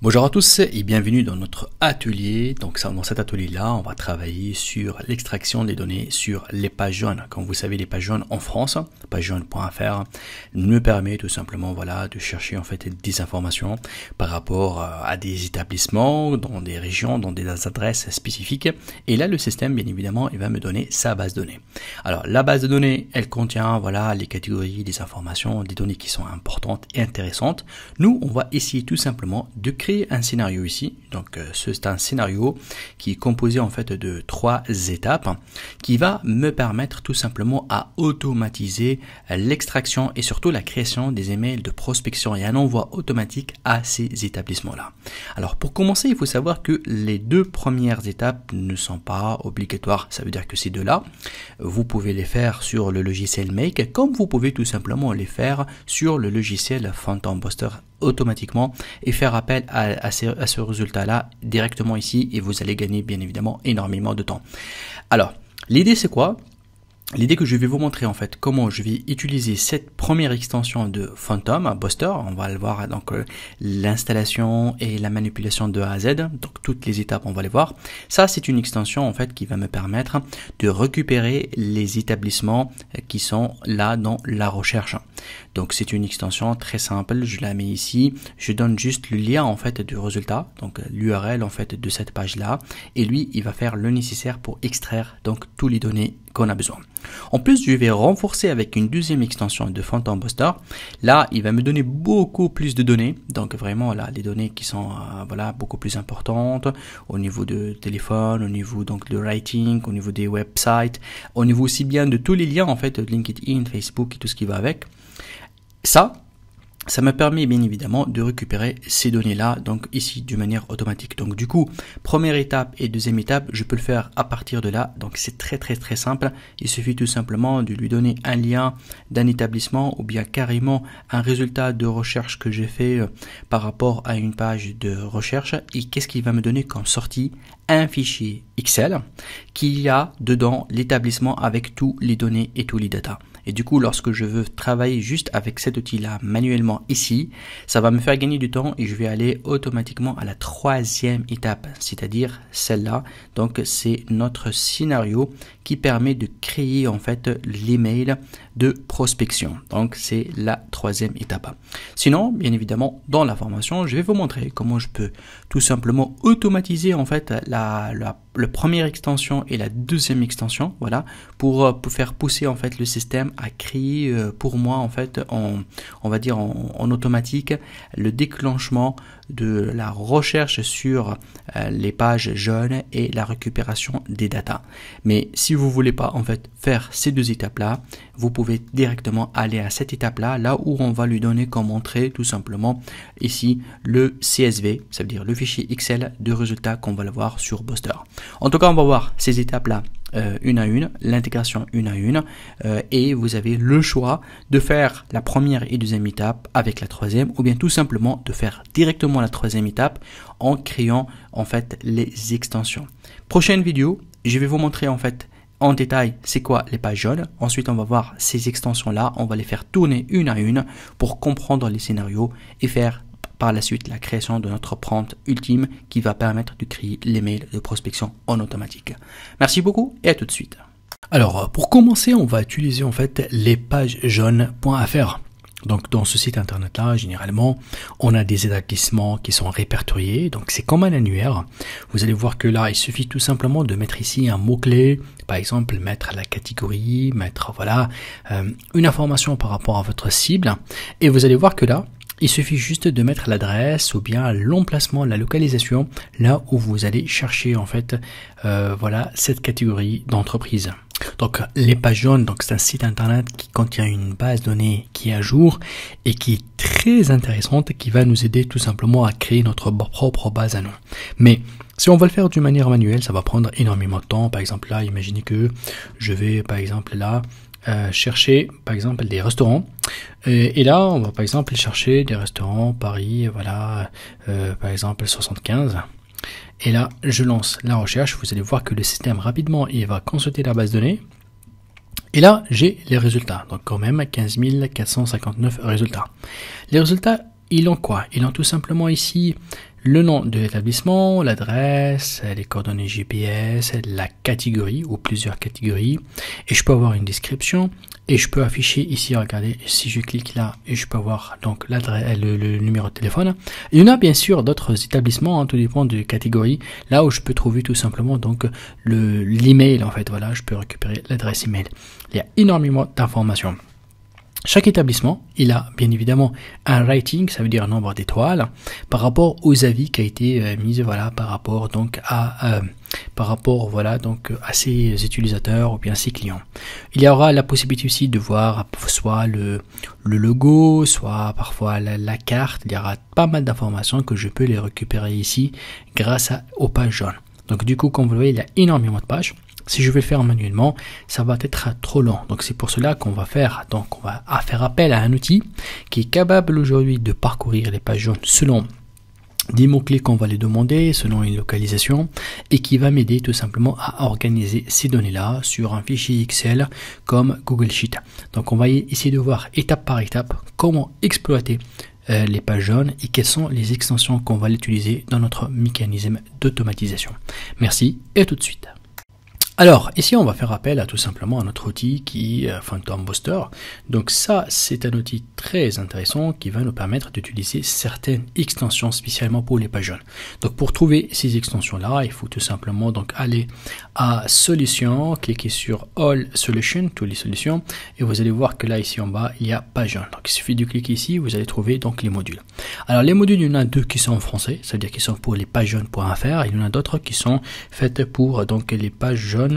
Bonjour à tous et bienvenue dans notre atelier. Donc dans cet atelier-là, on va travailler sur l'extraction des données sur les pages jaunes. Comme vous savez, les pages jaunes en France, pagesjaunes.fr, nous permet tout simplement voilà de chercher en fait des informations par rapport euh, à des établissements dans des régions, dans des adresses spécifiques. Et là, le système, bien évidemment, il va me donner sa base de données. Alors la base de données, elle contient voilà les catégories, des informations, des données qui sont importantes et intéressantes. Nous, on va essayer tout simplement de créer un scénario ici. Donc, euh, c'est un scénario qui est composé en fait de trois étapes qui va me permettre tout simplement à automatiser l'extraction et surtout la création des emails de prospection et un envoi automatique à ces établissements-là. Alors, pour commencer, il faut savoir que les deux premières étapes ne sont pas obligatoires. Ça veut dire que ces deux-là, vous pouvez les faire sur le logiciel Make comme vous pouvez tout simplement les faire sur le logiciel Phantom booster automatiquement et faire appel à à, ce résultat-là directement ici et vous allez gagner bien évidemment énormément de temps. Alors, l'idée c'est quoi L'idée que je vais vous montrer en fait comment je vais utiliser cette première extension de Phantom Buster, on va le voir donc euh, l'installation et la manipulation de A à Z, donc toutes les étapes on va les voir. Ça c'est une extension en fait qui va me permettre de récupérer les établissements qui sont là dans la recherche. Donc c'est une extension très simple, je la mets ici, je donne juste le lien en fait du résultat, donc l'URL en fait de cette page là, et lui il va faire le nécessaire pour extraire donc tous les données a besoin. En plus, je vais renforcer avec une deuxième extension de Phantom Booster. Là, il va me donner beaucoup plus de données. Donc vraiment, là, les données qui sont euh, voilà beaucoup plus importantes au niveau de téléphone, au niveau donc de writing, au niveau des websites, au niveau aussi bien de tous les liens en fait LinkedIn, Facebook et tout ce qui va avec. Ça, ça me permet bien évidemment de récupérer ces données-là, donc ici d'une manière automatique. Donc du coup, première étape et deuxième étape, je peux le faire à partir de là. Donc c'est très très très simple. Il suffit tout simplement de lui donner un lien d'un établissement ou bien carrément un résultat de recherche que j'ai fait euh, par rapport à une page de recherche. Et qu'est-ce qu'il va me donner comme sortie un fichier Excel qu'il y a dedans l'établissement avec tous les données et tous les datas et du coup, lorsque je veux travailler juste avec cet outil-là manuellement ici, ça va me faire gagner du temps et je vais aller automatiquement à la troisième étape, c'est-à-dire celle-là. Donc, c'est notre scénario permet de créer en fait l'email de prospection. Donc c'est la troisième étape. Sinon, bien évidemment, dans la formation, je vais vous montrer comment je peux tout simplement automatiser en fait la, la, première extension et la deuxième extension, voilà, pour, faire pousser en fait le système à créer euh, pour moi en fait en, on va dire en automatique le déclenchement de la recherche sur euh, les pages jeunes et la récupération des datas. Mais si vous voulez pas en fait faire ces deux étapes-là, vous pouvez directement aller à cette étape-là, là où on va lui donner comme entrée tout simplement ici le CSV, ça veut dire le fichier Excel de résultats qu'on va le voir sur Buster. En tout cas, on va voir ces étapes-là euh, une à une, l'intégration une à une, euh, et vous avez le choix de faire la première et deuxième étape avec la troisième, ou bien tout simplement de faire directement la troisième étape en créant en fait les extensions. Prochaine vidéo, je vais vous montrer en fait en détail c'est quoi les pages jaunes. Ensuite, on va voir ces extensions là, on va les faire tourner une à une pour comprendre les scénarios et faire par la suite la création de notre prompt ultime qui va permettre de créer les mails de prospection en automatique. Merci beaucoup et à tout de suite. Alors pour commencer, on va utiliser en fait les pages jaunes.fr. Donc dans ce site internet là, généralement, on a des établissements qui sont répertoriés. Donc c'est comme un annuaire. Vous allez voir que là, il suffit tout simplement de mettre ici un mot clé, par exemple mettre la catégorie, mettre voilà euh, une information par rapport à votre cible, et vous allez voir que là, il suffit juste de mettre l'adresse ou bien l'emplacement, la localisation, là où vous allez chercher en fait, euh, voilà cette catégorie d'entreprise. Donc les pages jaunes, donc c'est un site internet qui contient une base de données qui est à jour et qui est très intéressante, qui va nous aider tout simplement à créer notre propre base à nous. Mais si on va le faire d'une manière manuelle, ça va prendre énormément de temps. Par exemple là, imaginez que je vais par exemple là chercher par exemple des restaurants. Euh, et, là, on va par exemple chercher des restaurants Paris, voilà, euh, par exemple 75. Et là, je lance la recherche. Vous allez voir que le système rapidement, il va consulter la base de données. Et là, j'ai les résultats. Donc quand même 15 459 résultats. Les résultats ils ont quoi Ils ont tout simplement ici le nom de l'établissement, l'adresse, les coordonnées GPS, la catégorie ou plusieurs catégories. Et je peux avoir une description et je peux afficher ici, regardez, si je clique là, et je peux avoir donc l'adresse, euh, le, numéro de téléphone. Il y en a bien sûr d'autres établissements, en hein, tout dépend de catégorie, là où je peux trouver tout simplement donc le l'email en fait, voilà, je peux récupérer l'adresse email. Il y a énormément d'informations. Chaque établissement, il a bien évidemment un rating, ça veut dire un nombre d'étoiles, par rapport aux avis qui a été euh, mis voilà, par rapport donc à euh, par rapport voilà donc à ses utilisateurs ou bien ses clients. Il y aura la possibilité aussi de voir soit le, logo, soit parfois la, carte. Il y aura pas mal d'informations que je peux les récupérer ici grâce aux pages jaunes. Donc du coup, comme vous le voyez, il y a énormément de pages. Si je vais le faire manuellement, ça va être trop lent. Donc c'est pour cela qu'on va faire, va faire appel à un outil qui est capable aujourd'hui de parcourir les pages jaunes selon des mots-clés qu'on va les demander selon une localisation et qui va m'aider tout simplement à organiser ces données-là sur un fichier Excel comme Google Sheet. Donc on va essayer de voir étape par étape comment exploiter euh, les pages jaunes et quelles sont les extensions qu'on va utiliser dans notre mécanisme d'automatisation. Merci et à tout de suite. Alors, ici, on va faire appel à tout simplement à notre outil qui est euh, Phantom Booster. Donc ça, c'est un outil très intéressant qui va nous permettre d'utiliser certaines extensions spécialement pour les pages jaunes. Donc pour trouver ces extensions-là, il faut tout simplement donc aller à Solutions, cliquer sur All Solutions, tous les solutions, et vous allez voir que là, ici en bas, il y a page jaune. Donc il suffit de cliquer ici, vous allez trouver donc les modules. Alors les modules, il y en a deux qui sont en français, c'est-à-dire qui sont pour les pages jaunes.fr, il y en a d'autres qui sont faites pour euh, donc les pages jaunes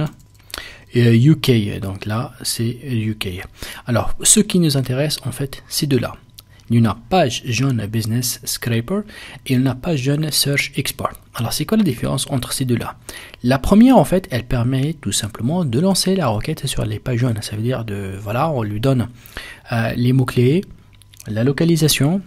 et UK, euh, donc là, c'est UK. Alors, ce qui nous intéresse, en fait, c'est de là. Il y a page Business Scraper et n'a pas jeune Search Export. Alors, c'est quoi la différence entre ces deux-là La première, en fait, elle permet tout simplement de lancer la requête sur les pages jaunes. Ça veut dire, de, voilà, on lui donne euh, les mots-clés, la localisation,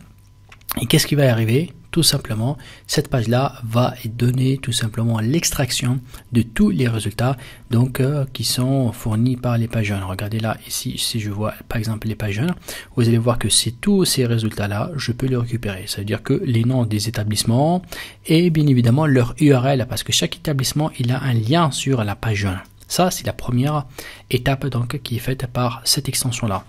et qu'est-ce qui va arriver tout simplement, cette page-là va donner tout simplement l'extraction de tous les résultats donc euh, qui sont fournis par les pages jeunes. Regardez là, ici, si je vois par exemple les pages jeunes, vous allez voir que c'est tous ces résultats-là, je peux les récupérer. Ça veut dire que les noms des établissements et bien évidemment leur URL parce que chaque établissement, il a un lien sur la page jaune. Ça, c'est la première étape donc, qui est faite par cette extension-là.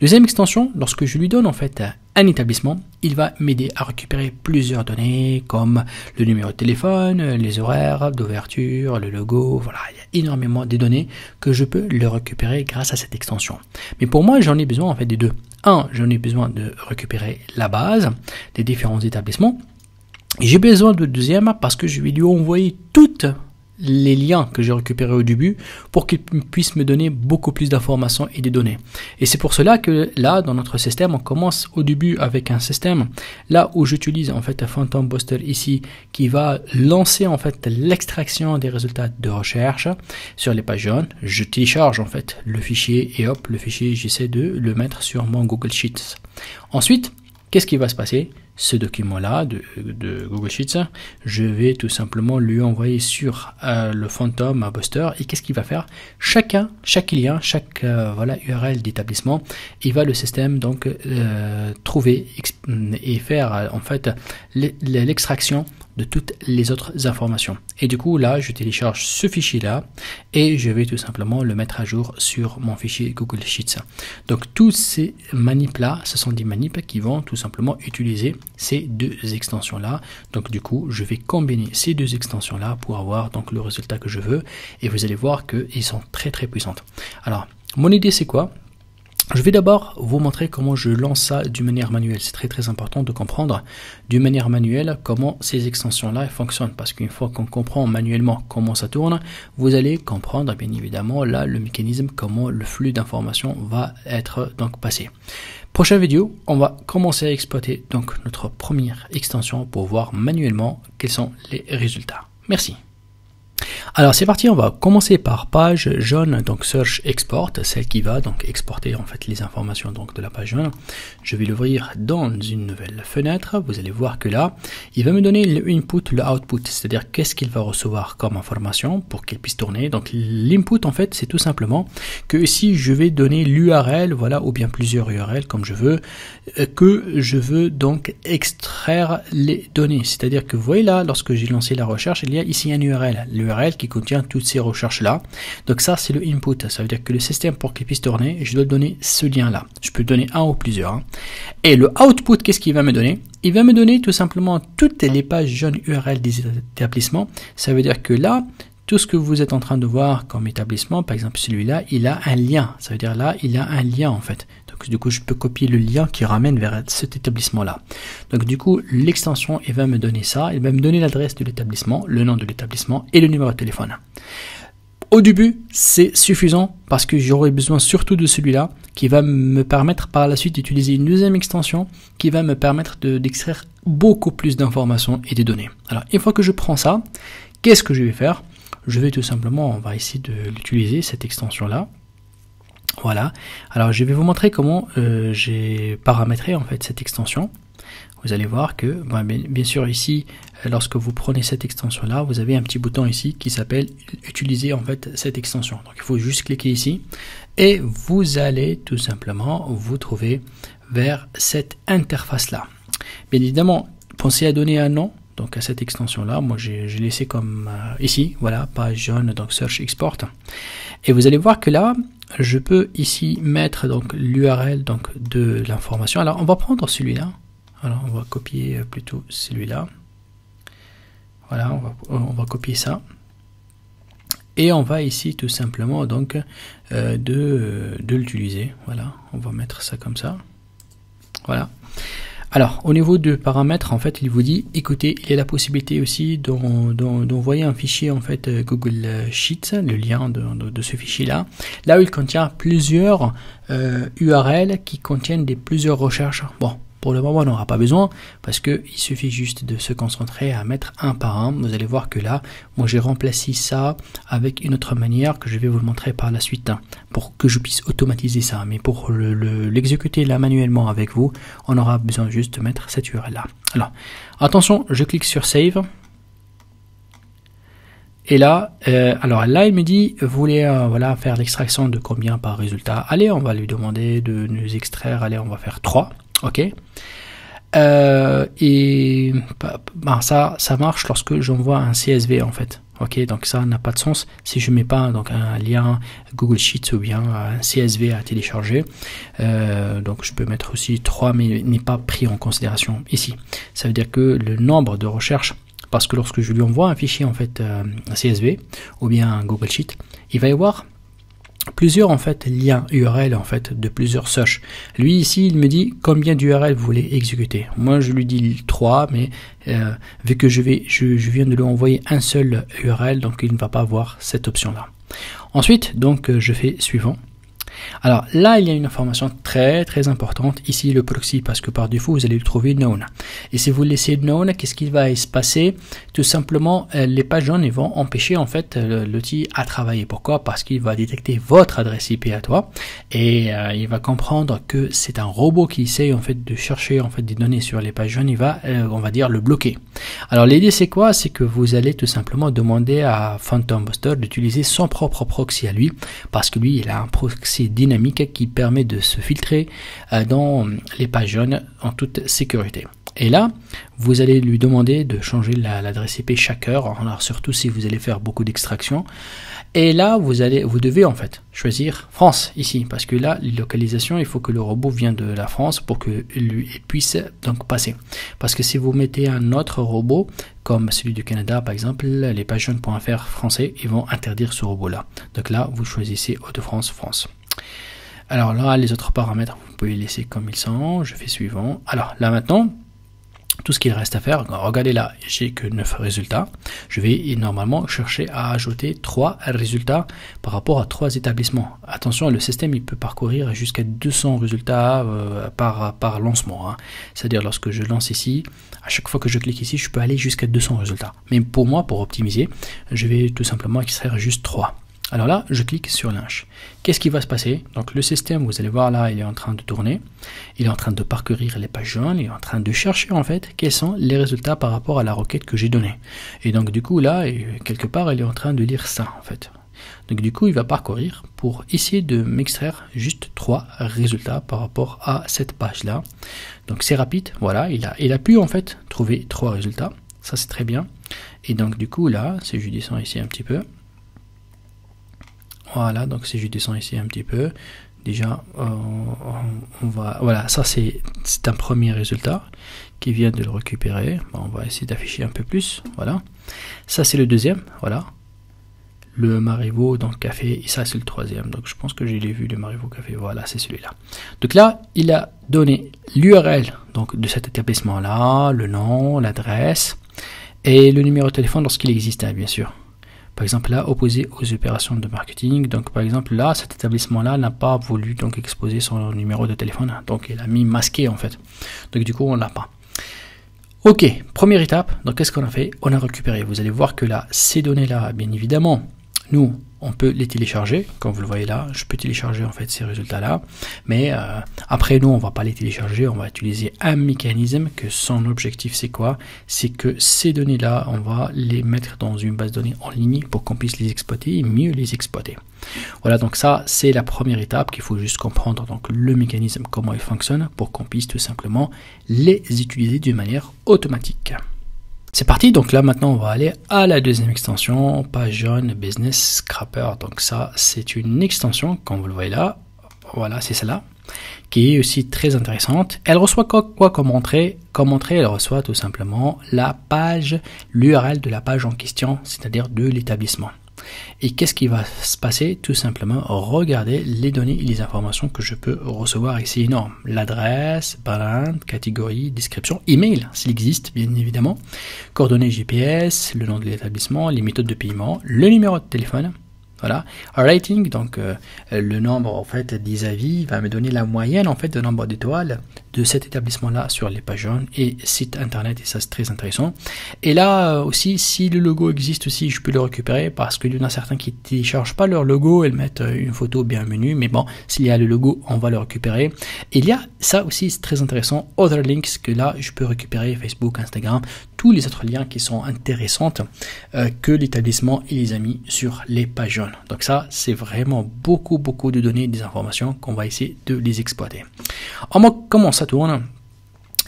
Deuxième extension, lorsque je lui donne en fait un établissement, il va m'aider à récupérer plusieurs données comme le numéro de téléphone, les horaires d'ouverture, le logo, voilà, il y a énormément de données que je peux le récupérer grâce à cette extension. Mais pour moi, j'en ai besoin en fait des deux. Un, j'en ai besoin de récupérer la base des différents établissements. J'ai besoin de deuxième parce que je vais lui envoyer toutes les liens que j'ai récupérés au début pour qu'ils puissent me donner beaucoup plus d'informations et des données. Et c'est pour cela que là, dans notre système, on commence au début avec un système là où j'utilise en fait un Phantom Booster ici qui va lancer en fait l'extraction des résultats de recherche sur les pages jaunes. Je télécharge en fait le fichier et hop, le fichier, j'essaie de le mettre sur mon Google Sheets. Ensuite, qu'est-ce qui va se passer ce document-là de, Google Sheets, je vais tout simplement lui envoyer sur euh, le Phantom un Buster. Et qu'est-ce qu'il va faire Chacun, chaque lien, chaque euh, URL d'établissement, il va le système donc euh, trouver et faire en fait l'extraction de toutes les autres informations. Et du coup, là, je télécharge ce fichier-là et je vais tout simplement le mettre à jour sur mon fichier Google Sheets. Donc, tous ces manips-là, ce sont des manips qui vont tout simplement utiliser ces deux extensions-là. Donc, du coup, je vais combiner ces deux extensions-là pour avoir donc le résultat que je veux. Et vous allez voir qu'ils sont très, très puissantes. Alors, mon idée, c'est quoi je vais d'abord vous montrer comment je lance ça d'une manière manuelle. C'est très très important de comprendre d'une manière manuelle comment ces extensions-là fonctionnent. Parce qu'une fois qu'on comprend manuellement comment ça tourne, vous allez comprendre bien évidemment là le mécanisme, comment le flux d'informations va être donc passé. Prochaine vidéo, on va commencer à exploiter donc notre première extension pour voir manuellement quels sont les résultats. Merci. Alors c'est parti, on va commencer par page jaune, donc search export, celle qui va donc exporter en fait les informations donc de la page jaune. Je vais l'ouvrir dans une nouvelle fenêtre, vous allez voir que là, il va me donner l'input, input, le output, c'est-à-dire qu'est-ce qu'il va recevoir comme information pour qu'il puisse tourner. Donc l'input en fait c'est tout simplement que si je vais donner l'URL, voilà, ou bien plusieurs URL comme je veux, euh, que je veux donc extraire les données. C'est-à-dire que vous voyez là, lorsque j'ai lancé la recherche, il y a ici un URL. URL qui contient toutes ces recherches-là. Donc ça, c'est le input. Ça veut dire que le système, pour qu'il puisse tourner, je dois donner ce lien-là. Je peux donner un ou plusieurs. Hein. Et le output, qu'est-ce qu'il va me donner Il va me donner tout simplement toutes les pages jeunes URL des établissements. Ça veut dire que là, tout ce que vous êtes en train de voir comme établissement, par exemple celui-là, il a un lien. Ça veut dire là, il a un lien en fait du coup, je peux copier le lien qui ramène vers cet établissement-là. Donc du coup, l'extension, va me donner ça. Elle va me donner l'adresse de l'établissement, le nom de l'établissement et le numéro de téléphone. Au début, c'est suffisant parce que j'aurai besoin surtout de celui-là qui va me permettre par la suite d'utiliser une deuxième extension qui va me permettre d'extraire beaucoup plus d'informations et de données. Alors, une fois que je prends ça, qu'est-ce que je vais faire Je vais tout simplement, on va essayer de l'utiliser, cette extension-là. Voilà, alors je vais vous montrer comment euh, j'ai paramétré en fait cette extension. Vous allez voir que, ben, bien sûr ici, lorsque vous prenez cette extension là, vous avez un petit bouton ici qui s'appelle utiliser en fait cette extension. Donc il faut juste cliquer ici et vous allez tout simplement vous trouver vers cette interface là. Bien évidemment, pensez à donner un nom donc à cette extension là, moi j'ai laissé comme euh, ici, voilà, page jaune, donc search export. Et vous allez voir que là, je peux ici mettre donc l'URL donc de l'information. Alors on va prendre celui-là. Alors on va copier euh, plutôt celui-là. Voilà, on va, copier ça. Et on va ici tout simplement donc euh, de, de l'utiliser. Voilà, on va mettre ça comme ça. Voilà. Alors, au niveau de paramètres, en fait, il vous dit, écoutez, il y a la possibilité aussi d'envoyer un fichier, en fait, euh, Google euh, Sheets, le lien de, ce fichier-là. Là où il contient plusieurs URL euh, qui contiennent des plusieurs recherches. Bon, pour le moment, on n'aura pas besoin parce que il suffit juste de se concentrer à mettre un par un. Vous allez voir que là, moi j'ai remplacé ça avec une autre manière que je vais vous le montrer par la suite hein, pour que je puisse automatiser ça. Mais pour l'exécuter là manuellement avec vous, on aura besoin juste de mettre cette URL là. Alors, attention, je clique sur Save. Et là, euh, alors là, il me dit, vous voulez euh, voilà, faire l'extraction de combien par résultat Allez, on va lui demander de nous extraire, allez, on va faire 3. OK euh, Et ben, ça, ça marche lorsque j'envoie un CSV en fait. OK, donc ça n'a pas de sens si je mets pas donc un lien Google Sheets ou bien un CSV à télécharger. Euh, donc je peux mettre aussi 3 mais n'est pas pris en considération ici. Ça veut dire que le nombre de recherches parce que lorsque je lui envoie un fichier en fait euh, un CSV ou bien un Google Sheet, il va y avoir plusieurs en fait liens URL en fait de plusieurs search. Lui ici il me dit combien d'URL vous voulez exécuter. Moi je lui dis 3 mais euh, vu que je, vais, je, viens de lui envoyer un seul URL donc il ne va pas avoir cette option là. Ensuite donc euh, je fais suivant alors là, il y a une information très très importante. Ici, le proxy, parce que par défaut, vous allez le trouver known. Et si vous laissez known, qu'est-ce qui va se passer Tout simplement, euh, les pages jaunes vont empêcher en fait euh, l'outil à travailler. Pourquoi Parce qu'il va détecter votre adresse IP à toi et euh, il va comprendre que c'est un robot qui essaye en fait de chercher en fait des données sur les pages jaunes. Il va, on va dire, le bloquer. Alors l'idée c'est quoi C'est que vous allez tout simplement demander à Phantom Buster d'utiliser son propre proxy à lui parce que lui, il a un proxy dynamique qui permet de se filtrer euh, dans les pages jaunes en toute sécurité. Et là, vous allez lui demander de changer l'adresse IP chaque heure, alors surtout si vous allez faire beaucoup d'extractions. Et là, vous, allez, vous devez en fait choisir France ici, parce que là, les localisations, il faut que le robot vienne de la France pour que qu'il puisse donc passer. Parce que si vous mettez un autre robot, comme celui du Canada par exemple, les pages jaunes.fr français, ils vont interdire ce robot-là. Donc là, vous choisissez Haute-France France. Alors là, les autres paramètres, vous pouvez les laisser comme ils sont. Je fais suivant. Alors là maintenant, tout ce qu'il reste à faire, regardez là, j'ai que 9 résultats. Je vais normalement chercher à ajouter 3 résultats par rapport à 3 établissements. Attention, le système il peut parcourir jusqu'à 200 résultats euh, par, par lancement. Hein. C'est-à-dire lorsque je lance ici, à chaque fois que je clique ici, je peux aller jusqu'à 200 résultats. Mais pour moi, pour optimiser, je vais tout simplement extraire juste 3. Alors là, je clique sur Lynch. Qu'est-ce qui va se passer Donc le système, vous allez voir là, il est en train de tourner, il est en train de parcourir les pages jaunes, il est en train de chercher en fait quels sont les résultats par rapport à la requête que j'ai donnée. Et donc du coup là, quelque part, il est en train de lire ça en fait. Donc du coup, il va parcourir pour essayer de m'extraire juste trois résultats par rapport à cette page-là. Donc c'est rapide, voilà, il a, il a pu en fait trouver trois résultats, ça c'est très bien. Et donc du coup là, si je descends ici un petit peu, voilà, donc si je descends ici un petit peu, déjà, euh, on va, voilà, ça c'est un premier résultat qui vient de le récupérer. on va essayer d'afficher un peu plus, voilà. Ça c'est le deuxième, voilà. Le dans le café, et ça c'est le troisième. Donc je pense que j'ai vu le Marivaux café, voilà, c'est celui-là. Donc là, il a donné l'URL donc de cet établissement-là, le nom, l'adresse et le numéro de téléphone lorsqu'il existait, hein, bien sûr par exemple là opposé aux opérations de marketing donc par exemple là cet établissement là n'a pas voulu donc exposer son numéro de téléphone donc il a mis masqué en fait donc du coup on n'a pas ok première étape donc qu'est ce qu'on a fait on a récupéré vous allez voir que là ces données là bien évidemment nous on peut les télécharger, comme vous le voyez là, je peux télécharger en fait ces résultats-là, mais euh, après nous on va pas les télécharger, on va utiliser un mécanisme que son objectif c'est quoi C'est que ces données-là, on va les mettre dans une base de données en ligne pour qu'on puisse les exploiter et mieux les exploiter. Voilà, donc ça c'est la première étape qu'il faut juste comprendre, donc le mécanisme, comment il fonctionne, pour qu'on puisse tout simplement les utiliser d'une manière automatique. C'est parti, donc là maintenant on va aller à la deuxième extension, page jaune business scrapper. Donc ça c'est une extension, comme vous le voyez là, voilà c'est celle-là, qui est aussi très intéressante. Elle reçoit quoi, quoi comme entrée Comme entrée elle reçoit tout simplement la page, l'URL de la page en question, c'est-à-dire de l'établissement. Et qu'est-ce qui va se passer Tout simplement, regardez les données et les informations que je peux recevoir ici énorme. L'adresse, balance, catégorie, description, email, s'il existe, bien évidemment, coordonnées GPS, le nom de l'établissement, les méthodes de paiement, le numéro de téléphone, voilà. Un rating, donc euh, le nombre en fait des avis, va me donner la moyenne en fait de nombre d'étoiles de cet établissement-là sur les pages jaunes et site internet et ça c'est très intéressant. Et là euh, aussi, si le logo existe aussi, je peux le récupérer parce qu'il y en a certains qui téléchargent pas leur logo, et mettent euh, une photo bien menu, mais bon, s'il y a le logo, on va le récupérer. Il y a ça aussi, c'est très intéressant, other links que là je peux récupérer Facebook, Instagram, tous les autres liens qui sont intéressantes euh, que l'établissement et les amis sur les pages jaunes. Donc ça, c'est vraiment beaucoup, beaucoup de données, des informations qu'on va essayer de les exploiter. comment ça tourne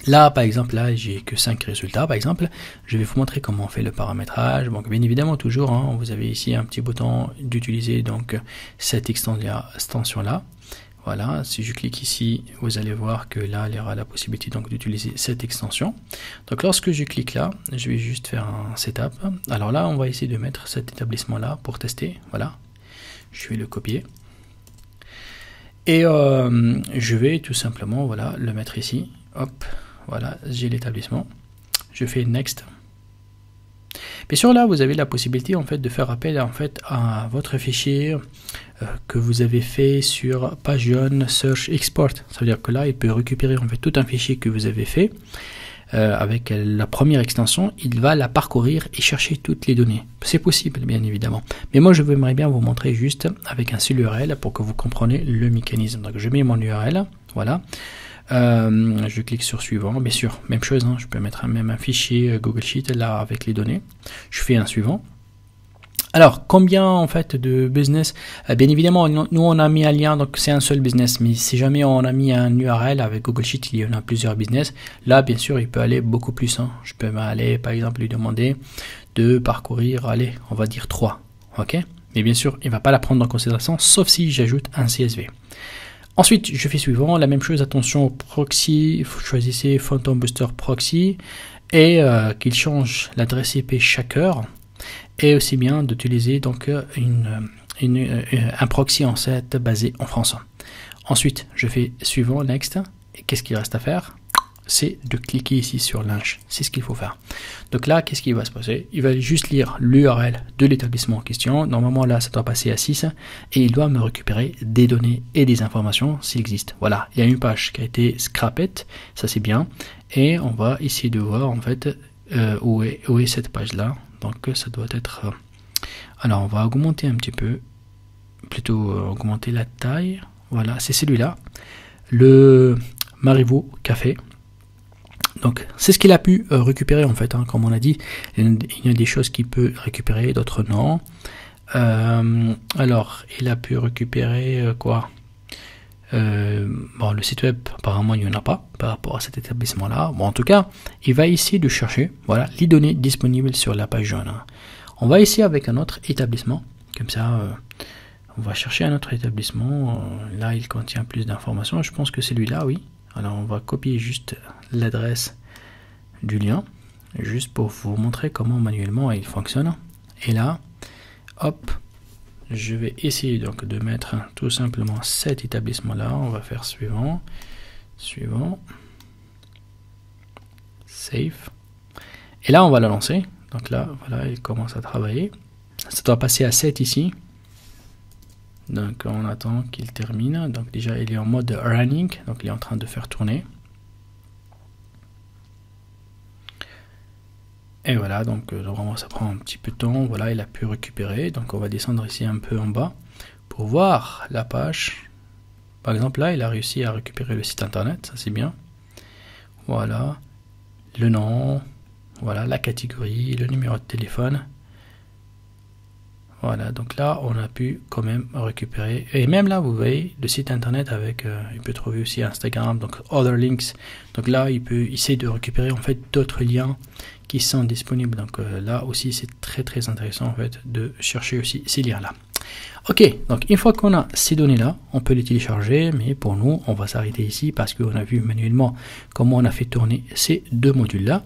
Là, par exemple, là, j'ai que cinq résultats, par exemple. Je vais vous montrer comment on fait le paramétrage. Donc, bien évidemment, toujours, hein, vous avez ici un petit bouton d'utiliser donc cette extension-là. Voilà, si je clique ici, vous allez voir que là, il y aura la possibilité donc d'utiliser cette extension. Donc lorsque je clique là, je vais juste faire un setup. Alors là, on va essayer de mettre cet établissement là pour tester. Voilà, je vais le copier. Et euh, je vais tout simplement voilà, le mettre ici. Hop, voilà, j'ai l'établissement. Je fais Next. Et sur là, vous avez la possibilité en fait de faire appel en fait à votre fichier euh, que vous avez fait sur Pagion Search Export. c'est veut dire que là, il peut récupérer en fait tout un fichier que vous avez fait euh, avec la première extension. Il va la parcourir et chercher toutes les données. C'est possible, bien évidemment. Mais moi, je voudrais bien vous montrer juste avec un seul URL pour que vous compreniez le mécanisme. Donc, je mets mon URL. Voilà. Euh, je clique sur suivant, bien sûr, même chose, hein. je peux mettre un, même un fichier euh, Google Sheet là avec les données. Je fais un suivant. Alors, combien en fait de business euh, Bien évidemment, nous on a mis un lien, donc c'est un seul business, mais si jamais on a mis un URL avec Google Sheet, il y en a plusieurs business, là bien sûr il peut aller beaucoup plus. Hein. Je peux aller par exemple lui demander de parcourir, allez, on va dire 3, ok Mais bien sûr, il ne va pas la prendre en considération, sauf si j'ajoute un CSV. Ensuite, je fais suivant, la même chose, attention au proxy, choisissez Phantom Booster Proxy et euh, qu'il change l'adresse IP chaque heure et aussi bien d'utiliser donc euh, un proxy en set basé en France. Ensuite, je fais suivant, next, et qu'est-ce qu'il reste à faire c'est de cliquer ici sur Lynch. C'est ce qu'il faut faire. Donc là, qu'est-ce qui va se passer Il va juste lire l'URL de l'établissement en question. Normalement, là, ça doit passer à 6 et il doit me récupérer des données et des informations s'il existe. Voilà, il y a une page qui a été scrapette, ça c'est bien. Et on va essayer de voir en fait euh, où, est, cette page-là. Donc ça doit être... Euh, alors on va augmenter un petit peu, plutôt euh, augmenter la taille. Voilà, c'est celui-là. Le Marivaux Café, donc c'est ce qu'il a pu euh, récupérer en fait, hein, comme on a dit, il y a des choses qu'il peut récupérer, d'autres non. Euh, alors il a pu récupérer euh, quoi Bon le site web apparemment il n'y en a pas par rapport à cet établissement là. Bon en tout cas il va essayer de chercher voilà les données disponibles sur la page jaune. On va essayer avec un autre établissement, comme ça on va chercher un autre établissement. Là il contient plus d'informations, je pense que c'est là oui. Alors on va copier juste l'adresse du lien, juste pour vous montrer comment manuellement il fonctionne. Et là, hop, je vais essayer donc de mettre tout simplement cet établissement là. On va faire suivant, suivant, save. Et là, on va le lancer. Donc là, voilà, il commence à travailler. Ça doit passer à 7 ici. Donc on attend qu'il termine. Donc déjà il est en mode running, donc il est en train de faire tourner. Et voilà, donc vraiment euh, ça prend un petit peu de temps. Voilà, il a pu récupérer. Donc on va descendre ici un peu en bas pour voir la page. Par exemple là, il a réussi à récupérer le site internet, ça c'est bien. Voilà, le nom, voilà la catégorie, le numéro de téléphone. Voilà, donc là, on a pu quand même récupérer. Et même là, vous voyez le site internet avec, euh, il peut trouver aussi Instagram, donc Other Links. Donc là, il peut essayer de récupérer en fait d'autres liens qui sont disponibles. Donc euh, là aussi, c'est très très intéressant en fait de chercher aussi ces liens-là. Ok, donc une fois qu'on a ces données-là, on peut les télécharger, mais pour nous, on va s'arrêter ici parce qu'on a vu manuellement comment on a fait tourner ces deux modules-là.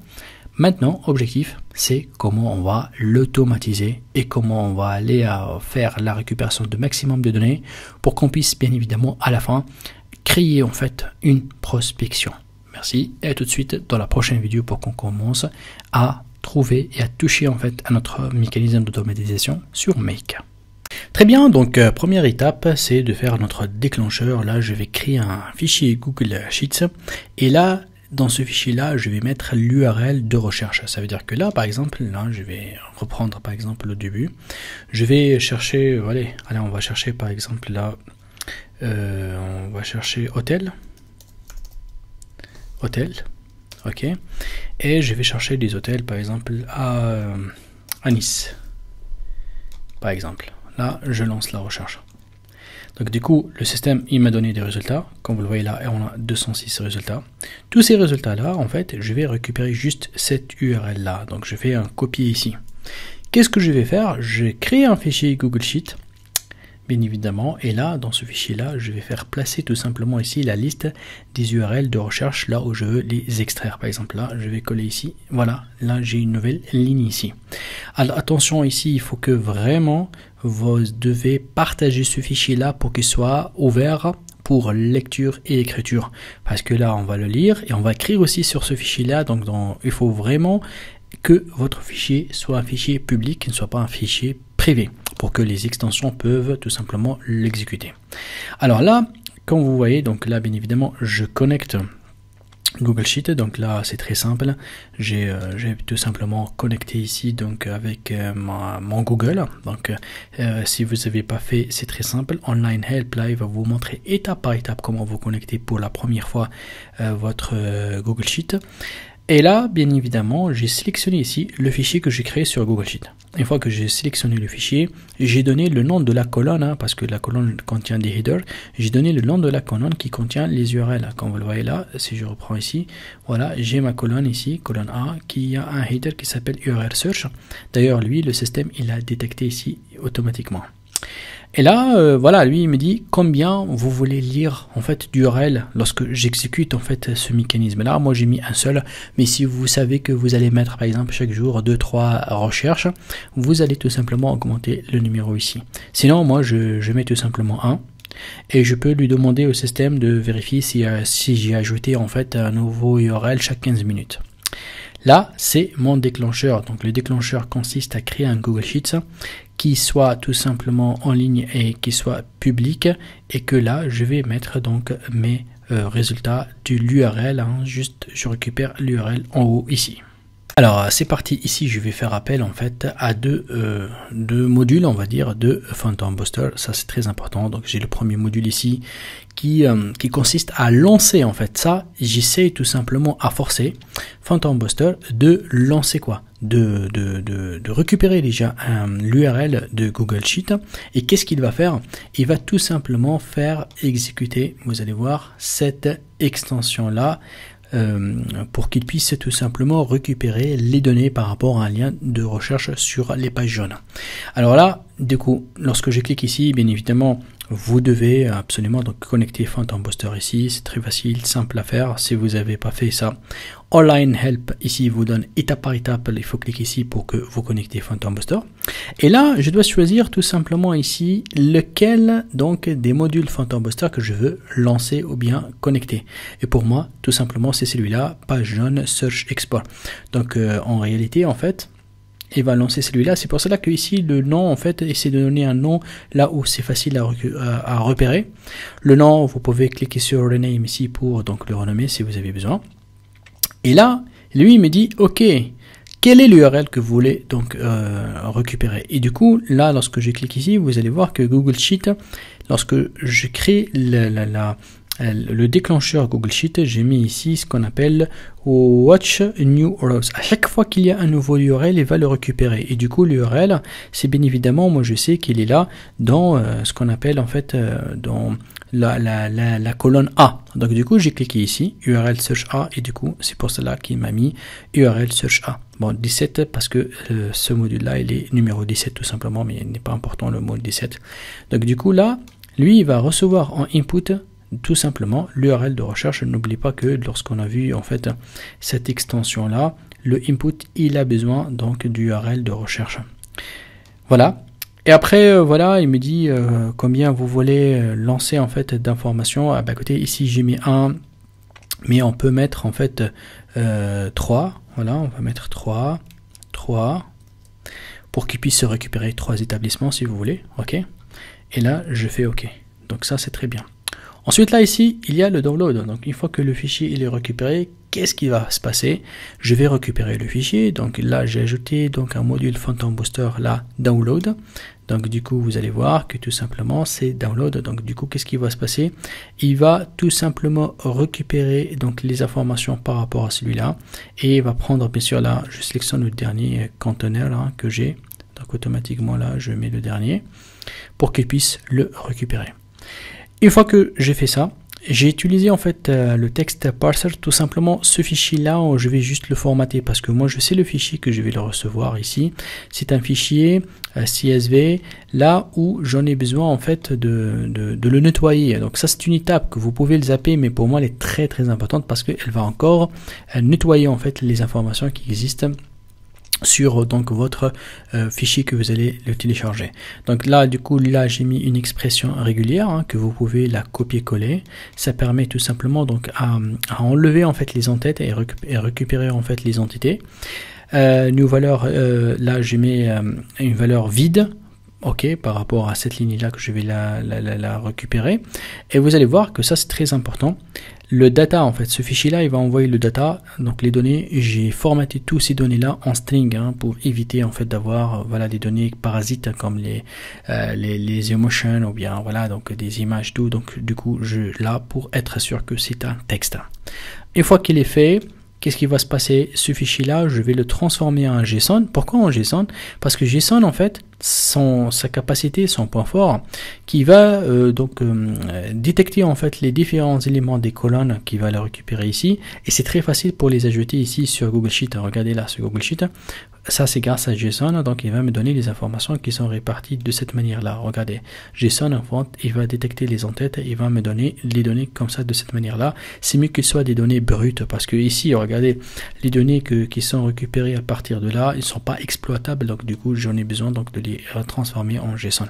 Maintenant, objectif, c'est comment on va l'automatiser et comment on va aller euh, faire la récupération de maximum de données pour qu'on puisse bien évidemment à la fin créer en fait une prospection. Merci et à tout de suite dans la prochaine vidéo pour qu'on commence à trouver et à toucher en fait à notre mécanisme d'automatisation sur Make. Très bien, donc euh, première étape, c'est de faire notre déclencheur. Là, je vais créer un fichier Google Sheets. Et là, dans ce fichier là je vais mettre l'url de recherche ça veut dire que là par exemple là je vais reprendre par exemple le début je vais chercher euh, allez, allez on va chercher par exemple là euh, on va chercher hôtel hôtel ok et je vais chercher des hôtels par exemple à, euh, à Nice par exemple là je lance la recherche donc du coup, le système, il m'a donné des résultats. Comme vous le voyez là, on a 206 résultats. Tous ces résultats-là, en fait, je vais récupérer juste cette URL-là. Donc je fais un copier ici. Qu'est-ce que je vais faire Je vais créer un fichier Google Sheet bien évidemment. Et là, dans ce fichier-là, je vais faire placer tout simplement ici la liste des URL de recherche là où je veux les extraire. Par exemple, là, je vais coller ici. Voilà, là, j'ai une nouvelle ligne ici. Alors, attention ici, il faut que vraiment vous devez partager ce fichier-là pour qu'il soit ouvert pour lecture et écriture. Parce que là, on va le lire et on va écrire aussi sur ce fichier-là. Donc, il faut vraiment que votre fichier soit un fichier public, qu'il ne soit pas un fichier privé pour que les extensions peuvent tout simplement l'exécuter. Alors là, comme vous voyez, donc là, bien évidemment, je connecte Google Sheet. Donc là, c'est très simple. J'ai euh, tout simplement connecté ici donc avec euh, mon Google. Donc euh, si vous n'avez pas fait, c'est très simple. Online Help Live va vous montrer étape par étape comment vous connecter pour la première fois votre Google Sheet. Et là, bien évidemment, j'ai sélectionné ici le fichier que j'ai créé sur Google Sheet une fois que j'ai sélectionné le fichier, j'ai donné le nom de la colonne, hein, parce que la colonne contient des headers, j'ai donné le nom de la colonne qui contient les URL. Comme vous le voyez là, si je reprends ici, voilà, j'ai ma colonne ici, colonne A, qui a un header qui s'appelle URL Search. D'ailleurs, lui, le système, il a détecté ici automatiquement. Et là, euh, voilà, lui, il me dit combien vous voulez lire en fait d'URL lorsque j'exécute en fait ce mécanisme-là. Moi, j'ai mis un seul, mais si vous savez que vous allez mettre par exemple chaque jour deux, trois recherches, vous allez tout simplement augmenter le numéro ici. Sinon, moi, je, mets tout simplement un et je peux lui demander au système de vérifier si, euh, si j'ai ajouté en fait un nouveau URL chaque 15 minutes. Là, c'est mon déclencheur. Donc le déclencheur consiste à créer un Google Sheets qui soit tout simplement en ligne et qui soit public et que là je vais mettre donc mes euh, résultats de l'URL hein. juste je récupère l'URL en haut ici alors c'est parti, ici je vais faire appel en fait à deux, euh, deux modules on va dire de Phantom Buster, ça c'est très important. Donc j'ai le premier module ici qui, euh, qui consiste à lancer en fait ça, j'essaie tout simplement à forcer Phantom Buster de lancer quoi de, de, de, de, récupérer déjà l'URL de Google Sheet. Et qu'est-ce qu'il va faire Il va tout simplement faire exécuter, vous allez voir, cette extension-là euh, pour qu'il puisse tout simplement récupérer les données par rapport à un lien de recherche sur les pages jaunes. Alors là, du coup, lorsque je clique ici, bien évidemment, vous devez absolument donc connecter Phantom Booster ici. C'est très facile, simple à faire si vous n'avez pas fait ça. Online Help ici vous donne étape par étape. Il faut cliquer ici pour que vous connectez Phantom Booster. Et là, je dois choisir tout simplement ici lequel donc des modules Phantom Booster que je veux lancer ou bien connecter. Et pour moi, tout simplement, c'est celui-là, page jaune, Search Export. Donc euh, en réalité, en fait, et va lancer celui-là. C'est pour cela que ici le nom en fait essaie de donner un nom là où c'est facile à, repérer. Le nom, vous pouvez cliquer sur rename ici pour donc le renommer si vous avez besoin. Et là, lui il me dit OK. Quelle est l'URL que vous voulez donc euh, récupérer Et du coup, là, lorsque je clique ici, vous allez voir que Google Sheet, lorsque je crée la euh, le déclencheur Google Sheet, j'ai mis ici ce qu'on appelle Watch New rose À chaque fois qu'il y a un nouveau URL, il va le récupérer. Et du coup, l'URL, c'est bien évidemment, moi je sais qu'il est là dans euh, ce qu'on appelle en fait euh, dans la, colonne A. Donc du coup, j'ai cliqué ici, URL Search A, et du coup, c'est pour cela qu'il m'a mis URL Search A. Bon, 17 parce que ce module-là, il est numéro 17 tout simplement, mais il n'est pas important le mot 17. Donc du coup, là, lui, il va recevoir en input tout simplement l'URL de recherche. N'oublie pas que lorsqu'on a vu en fait cette extension là, le input il a besoin donc d'URL de recherche. Voilà. Et après euh, voilà, il me dit euh, combien vous voulez euh, lancer en fait d'informations. à ah, bah écoutez, ici j'ai mis un, mais on peut mettre en fait euh, 3. Voilà, on va mettre 3, 3 pour qu'il puisse se récupérer trois établissements si vous voulez. OK. Et là, je fais OK. Donc ça c'est très bien. Ensuite, là, ici, il y a le download. Donc, une fois que le fichier il est récupéré, qu'est-ce qui va se passer Je vais récupérer le fichier. Donc, là, j'ai ajouté donc un module Phantom Booster, là, download. Donc, du coup, vous allez voir que tout simplement, c'est download. Donc, du coup, qu'est-ce qui va se passer Il va tout simplement récupérer donc les informations par rapport à celui-là et il va prendre, bien sûr, là, je sélectionne le dernier conteneur là, que j'ai. Donc, automatiquement, là, je mets le dernier pour qu'il puisse le récupérer. Une fois que j'ai fait ça, j'ai utilisé en fait euh, le texte parser, tout simplement ce fichier là, je vais juste le formater parce que moi je sais le fichier que je vais le recevoir ici. C'est un fichier euh, CSV là où j'en ai besoin en fait de, le nettoyer. Donc ça c'est une étape que vous pouvez le zapper mais pour moi elle est très très importante parce qu'elle va encore euh, nettoyer en fait les informations qui existent sur euh, donc votre euh, fichier que vous allez le télécharger donc là du coup là j'ai mis une expression régulière hein, que vous pouvez la copier coller ça permet tout simplement donc à, enlever en fait les entêtes et, récupérer en fait les entités euh, nos euh, là j'ai mis une valeur vide OK par rapport à cette ligne-là que je vais la, récupérer. Et vous allez voir que ça, c'est très important. Le data, en fait, ce fichier-là, il va envoyer le data, donc les données. J'ai formaté tous ces données-là en string hein, pour éviter, en fait, d'avoir euh, voilà, des données parasites comme les, euh, les, ou bien, voilà, donc des images, tout. Donc, du coup, je là pour être sûr que c'est un texte. Une fois qu'il est fait, qu'est-ce qui va se passer Ce fichier-là, je vais le transformer en JSON. Pourquoi en JSON Parce que JSON, en fait, son, sa capacité, son point fort, qui va euh, donc euh, détecter en fait les différents éléments des colonnes qui va les récupérer ici. Et c'est très facile pour les ajouter ici sur Google Sheet. Regardez là sur Google Sheet, ça c'est grâce à JSON, donc il va me donner les informations qui sont réparties de cette manière-là. Regardez, JSON en fait, il va détecter les entêtes, il va me donner les données comme ça de cette manière-là. C'est mieux qu'ils soient des données brutes parce que ici, regardez, les données qui sont récupérées à partir de là, ils ne sont pas exploitables, donc du coup j'en ai besoin donc de les transformer en JSON.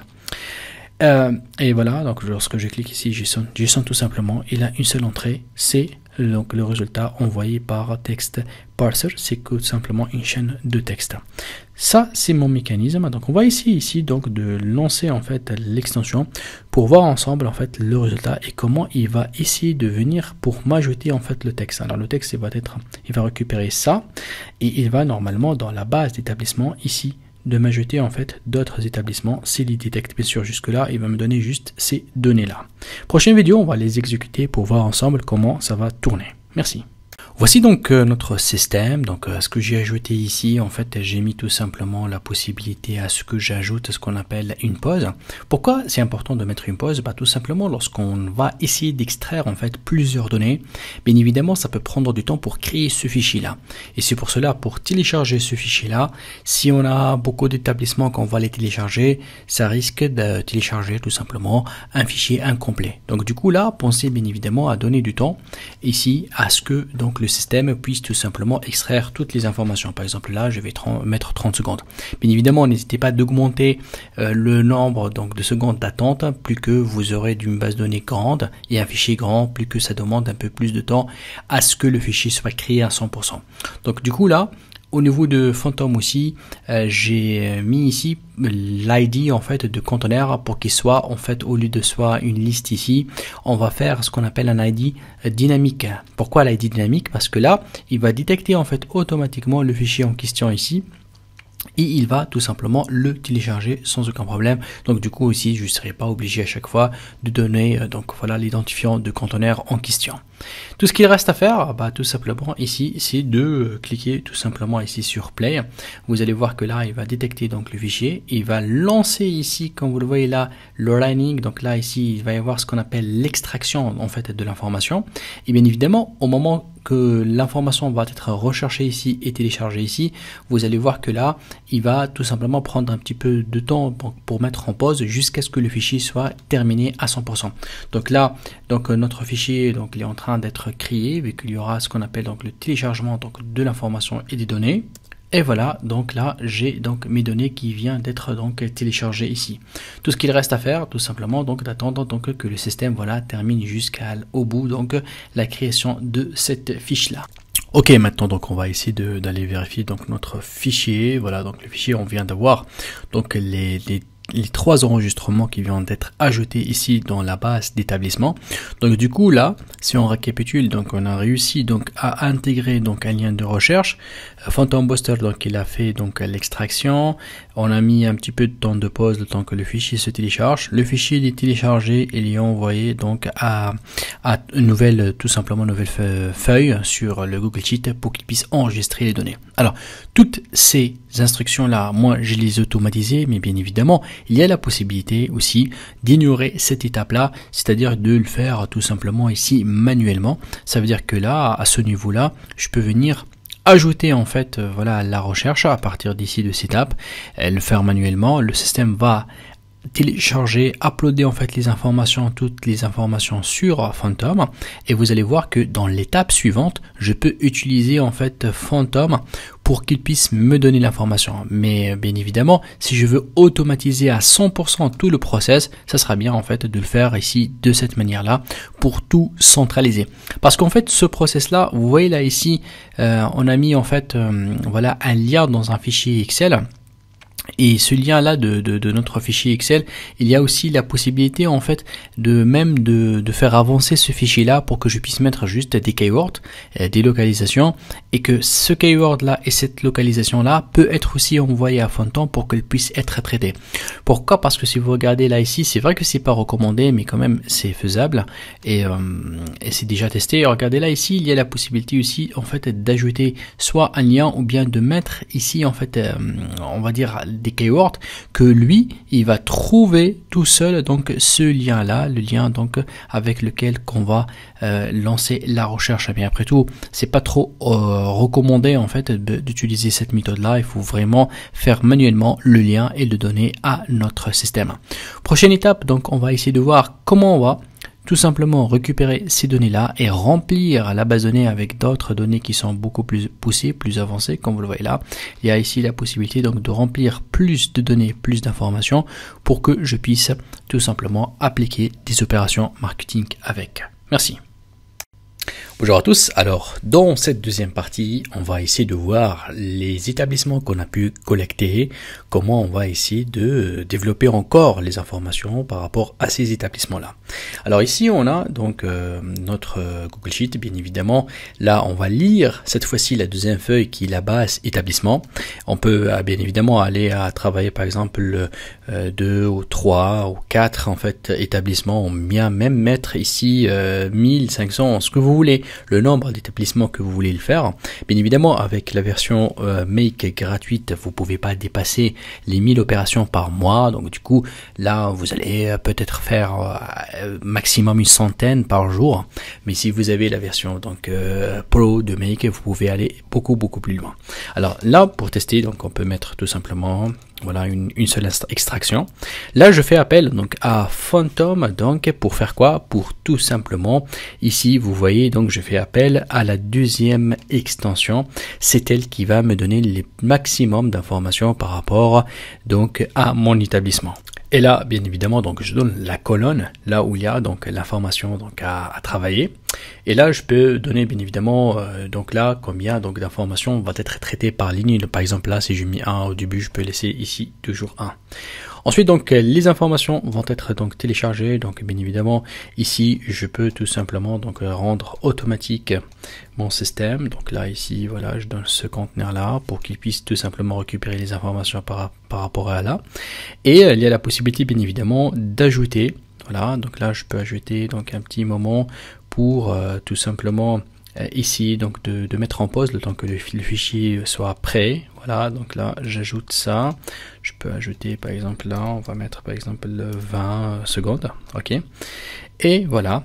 Euh, et voilà, donc lorsque je clique ici JSON, JSON tout simplement, il a une seule entrée, c'est donc le résultat envoyé par texte parser, c'est tout simplement une chaîne de texte. Ça, c'est mon mécanisme. Donc, on va ici, ici, donc de lancer en fait l'extension pour voir ensemble en fait le résultat et comment il va essayer de venir pour m'ajouter en fait le texte. Alors, le texte, il va être, il va récupérer ça et il va normalement dans la base d'établissement ici de m'ajouter en fait d'autres établissements. S'il y détecte bien sûr jusque-là, il va me donner juste ces données-là. Prochaine vidéo, on va les exécuter pour voir ensemble comment ça va tourner. Merci. Voici donc euh, notre système. Donc, euh, ce que j'ai ajouté ici, en fait, j'ai mis tout simplement la possibilité à ce que j'ajoute ce qu'on appelle une pause. Pourquoi c'est important de mettre une pause bah, Tout simplement, lorsqu'on va essayer d'extraire en fait plusieurs données, bien évidemment, ça peut prendre du temps pour créer ce fichier-là. Et c'est pour cela, pour télécharger ce fichier-là, si on a beaucoup d'établissements qu'on va les télécharger, ça risque de télécharger tout simplement un fichier incomplet. Donc, du coup, là, pensez bien évidemment à donner du temps ici à ce que donc le système puisse tout simplement extraire toutes les informations. Par exemple, là, je vais mettre 30 secondes. Bien évidemment, n'hésitez pas d'augmenter euh, le nombre donc de secondes d'attente. Plus que vous aurez d'une base de données grande et un fichier grand, plus que ça demande un peu plus de temps à ce que le fichier soit créé à 100%. Donc du coup là, au niveau de Phantom aussi, euh, j'ai euh, mis ici l'ID en fait de conteneur pour qu'il soit en fait au lieu de soit une liste ici, on va faire ce qu'on appelle un ID dynamique. Pourquoi l'ID dynamique Parce que là, il va détecter en fait automatiquement le fichier en question ici et il va tout simplement le télécharger sans aucun problème. Donc du coup aussi, je ne serai pas obligé à chaque fois de donner euh, donc voilà l'identifiant de conteneur en question. Tout ce qu'il reste à faire, ah bah, tout simplement ici, c'est de euh, cliquer tout simplement ici sur Play. Vous allez voir que là, il va détecter donc le fichier. Il va lancer ici, comme vous le voyez là, le running. Donc là, ici, il va y avoir ce qu'on appelle l'extraction en fait de l'information. Et bien évidemment, au moment que l'information va être recherchée ici et téléchargée ici, vous allez voir que là, il va tout simplement prendre un petit peu de temps pour, mettre en pause jusqu'à ce que le fichier soit terminé à 100%. Donc là, donc euh, notre fichier, donc il est en train d'être créé, vu qu'il y aura ce qu'on appelle donc le téléchargement donc, de l'information et des données. Et voilà, donc là, j'ai donc mes données qui viennent d'être donc téléchargées ici. Tout ce qu'il reste à faire, tout simplement, donc d'attendre donc que le système voilà termine jusqu'au bout donc la création de cette fiche là. Ok, maintenant donc on va essayer d'aller vérifier donc notre fichier. Voilà, donc le fichier on vient d'avoir donc les, les les trois enregistrements qui viennent d'être ajoutés ici dans la base d'établissement. Donc du coup là, si on récapitule, donc on a réussi donc à intégrer donc un lien de recherche Phantom Buster, donc il a fait donc l'extraction. On a mis un petit peu de temps de pause le temps que le fichier se télécharge. Le fichier est téléchargé et il est envoyé donc à, à une nouvelle, tout simplement nouvelle feuille sur le Google Sheet pour qu'il puisse enregistrer les données. Alors toutes ces instructions là, moi je les automatisées, mais bien évidemment il y a la possibilité aussi d'ignorer cette étape là, c'est-à-dire de le faire tout simplement ici manuellement. Ça veut dire que là, à ce niveau là, je peux venir ajouter en fait euh, voilà la recherche à partir d'ici de cette étape, le faire manuellement, le système va télécharger, uploader en fait les informations, toutes les informations sur Phantom et vous allez voir que dans l'étape suivante, je peux utiliser en fait Phantom pour qu'il puisse me donner l'information. Mais euh, bien évidemment, si je veux automatiser à 100% tout le process, ça sera bien en fait de le faire ici de cette manière-là pour tout centraliser. Parce qu'en fait, ce process-là, vous voyez là ici, euh, on a mis en fait euh, voilà un lien dans un fichier Excel et ce lien-là de, notre fichier Excel, il y a aussi la possibilité en fait de même de, faire avancer ce fichier-là pour que je puisse mettre juste des keywords, euh, des localisations, et que ce keyword-là et cette localisation-là peut être aussi envoyé à Fontan pour qu'elle puisse être traitée. Pourquoi Parce que si vous regardez là ici, c'est vrai que c'est pas recommandé, mais quand même c'est faisable et, euh, c'est déjà testé. Regardez là ici, il y a la possibilité aussi en fait d'ajouter soit un lien ou bien de mettre ici en fait, euh, on va dire des keywords que lui, il va trouver tout seul donc ce lien-là, le lien donc avec lequel qu'on va euh, lancer la recherche. bien après tout, c'est pas trop euh, recommandé en fait d'utiliser cette méthode-là. Il faut vraiment faire manuellement le lien et le donner à notre système. Prochaine étape, donc on va essayer de voir comment on va tout simplement récupérer ces données-là et remplir la base de données avec d'autres données qui sont beaucoup plus poussées, plus avancées, comme vous le voyez là. Il y a ici la possibilité donc de remplir plus de données, plus d'informations pour que je puisse tout simplement appliquer des opérations marketing avec. Merci. Bonjour à tous. Alors, dans cette deuxième partie, on va essayer de voir les établissements qu'on a pu collecter, comment on va essayer de développer encore les informations par rapport à ces établissements-là. Alors ici, on a donc euh, notre Google Sheet, bien évidemment. Là, on va lire cette fois-ci la deuxième feuille qui est la base établissement. On peut euh, bien évidemment aller à travailler par exemple euh, deux ou trois ou quatre en fait établissements, on bien même mettre ici 1500, euh, ce que vous voulez le nombre d'établissements que vous voulez le faire. Bien évidemment, avec la version euh, Make gratuite, vous ne pouvez pas dépasser les 1000 opérations par mois. Donc du coup, là, vous allez euh, peut-être faire euh, maximum une centaine par jour. Mais si vous avez la version donc Pro de Make, vous pouvez aller beaucoup beaucoup plus loin. Alors là, pour tester, donc on peut mettre tout simplement voilà une, seule extraction. Là, je fais appel donc à Phantom donc pour faire quoi Pour tout simplement ici, vous voyez donc je fais appel à la deuxième extension. C'est elle qui va me donner le maximum d'informations par rapport donc à mon établissement. Et là, bien évidemment, donc je donne la colonne là où il y a donc l'information donc à, travailler. Et là, je peux donner bien évidemment euh, donc là combien donc d'informations va être traitées par ligne. Par exemple, là, si j'ai mis 1 au début, je peux laisser ici toujours 1. Ensuite, donc, les informations vont être donc téléchargées. Donc, bien évidemment, ici, je peux tout simplement donc rendre automatique mon système. Donc là, ici, voilà, je donne ce conteneur-là pour qu'il puisse tout simplement récupérer les informations par, rapport à là. Et euh, il y a la possibilité, bien évidemment, d'ajouter. Voilà, donc là, je peux ajouter donc un petit moment pour euh, tout simplement ici euh, donc de, mettre en pause le temps que le fichier soit prêt donc là j'ajoute ça. Je peux ajouter par exemple là, on va mettre par exemple 20 secondes. Ok. Et voilà.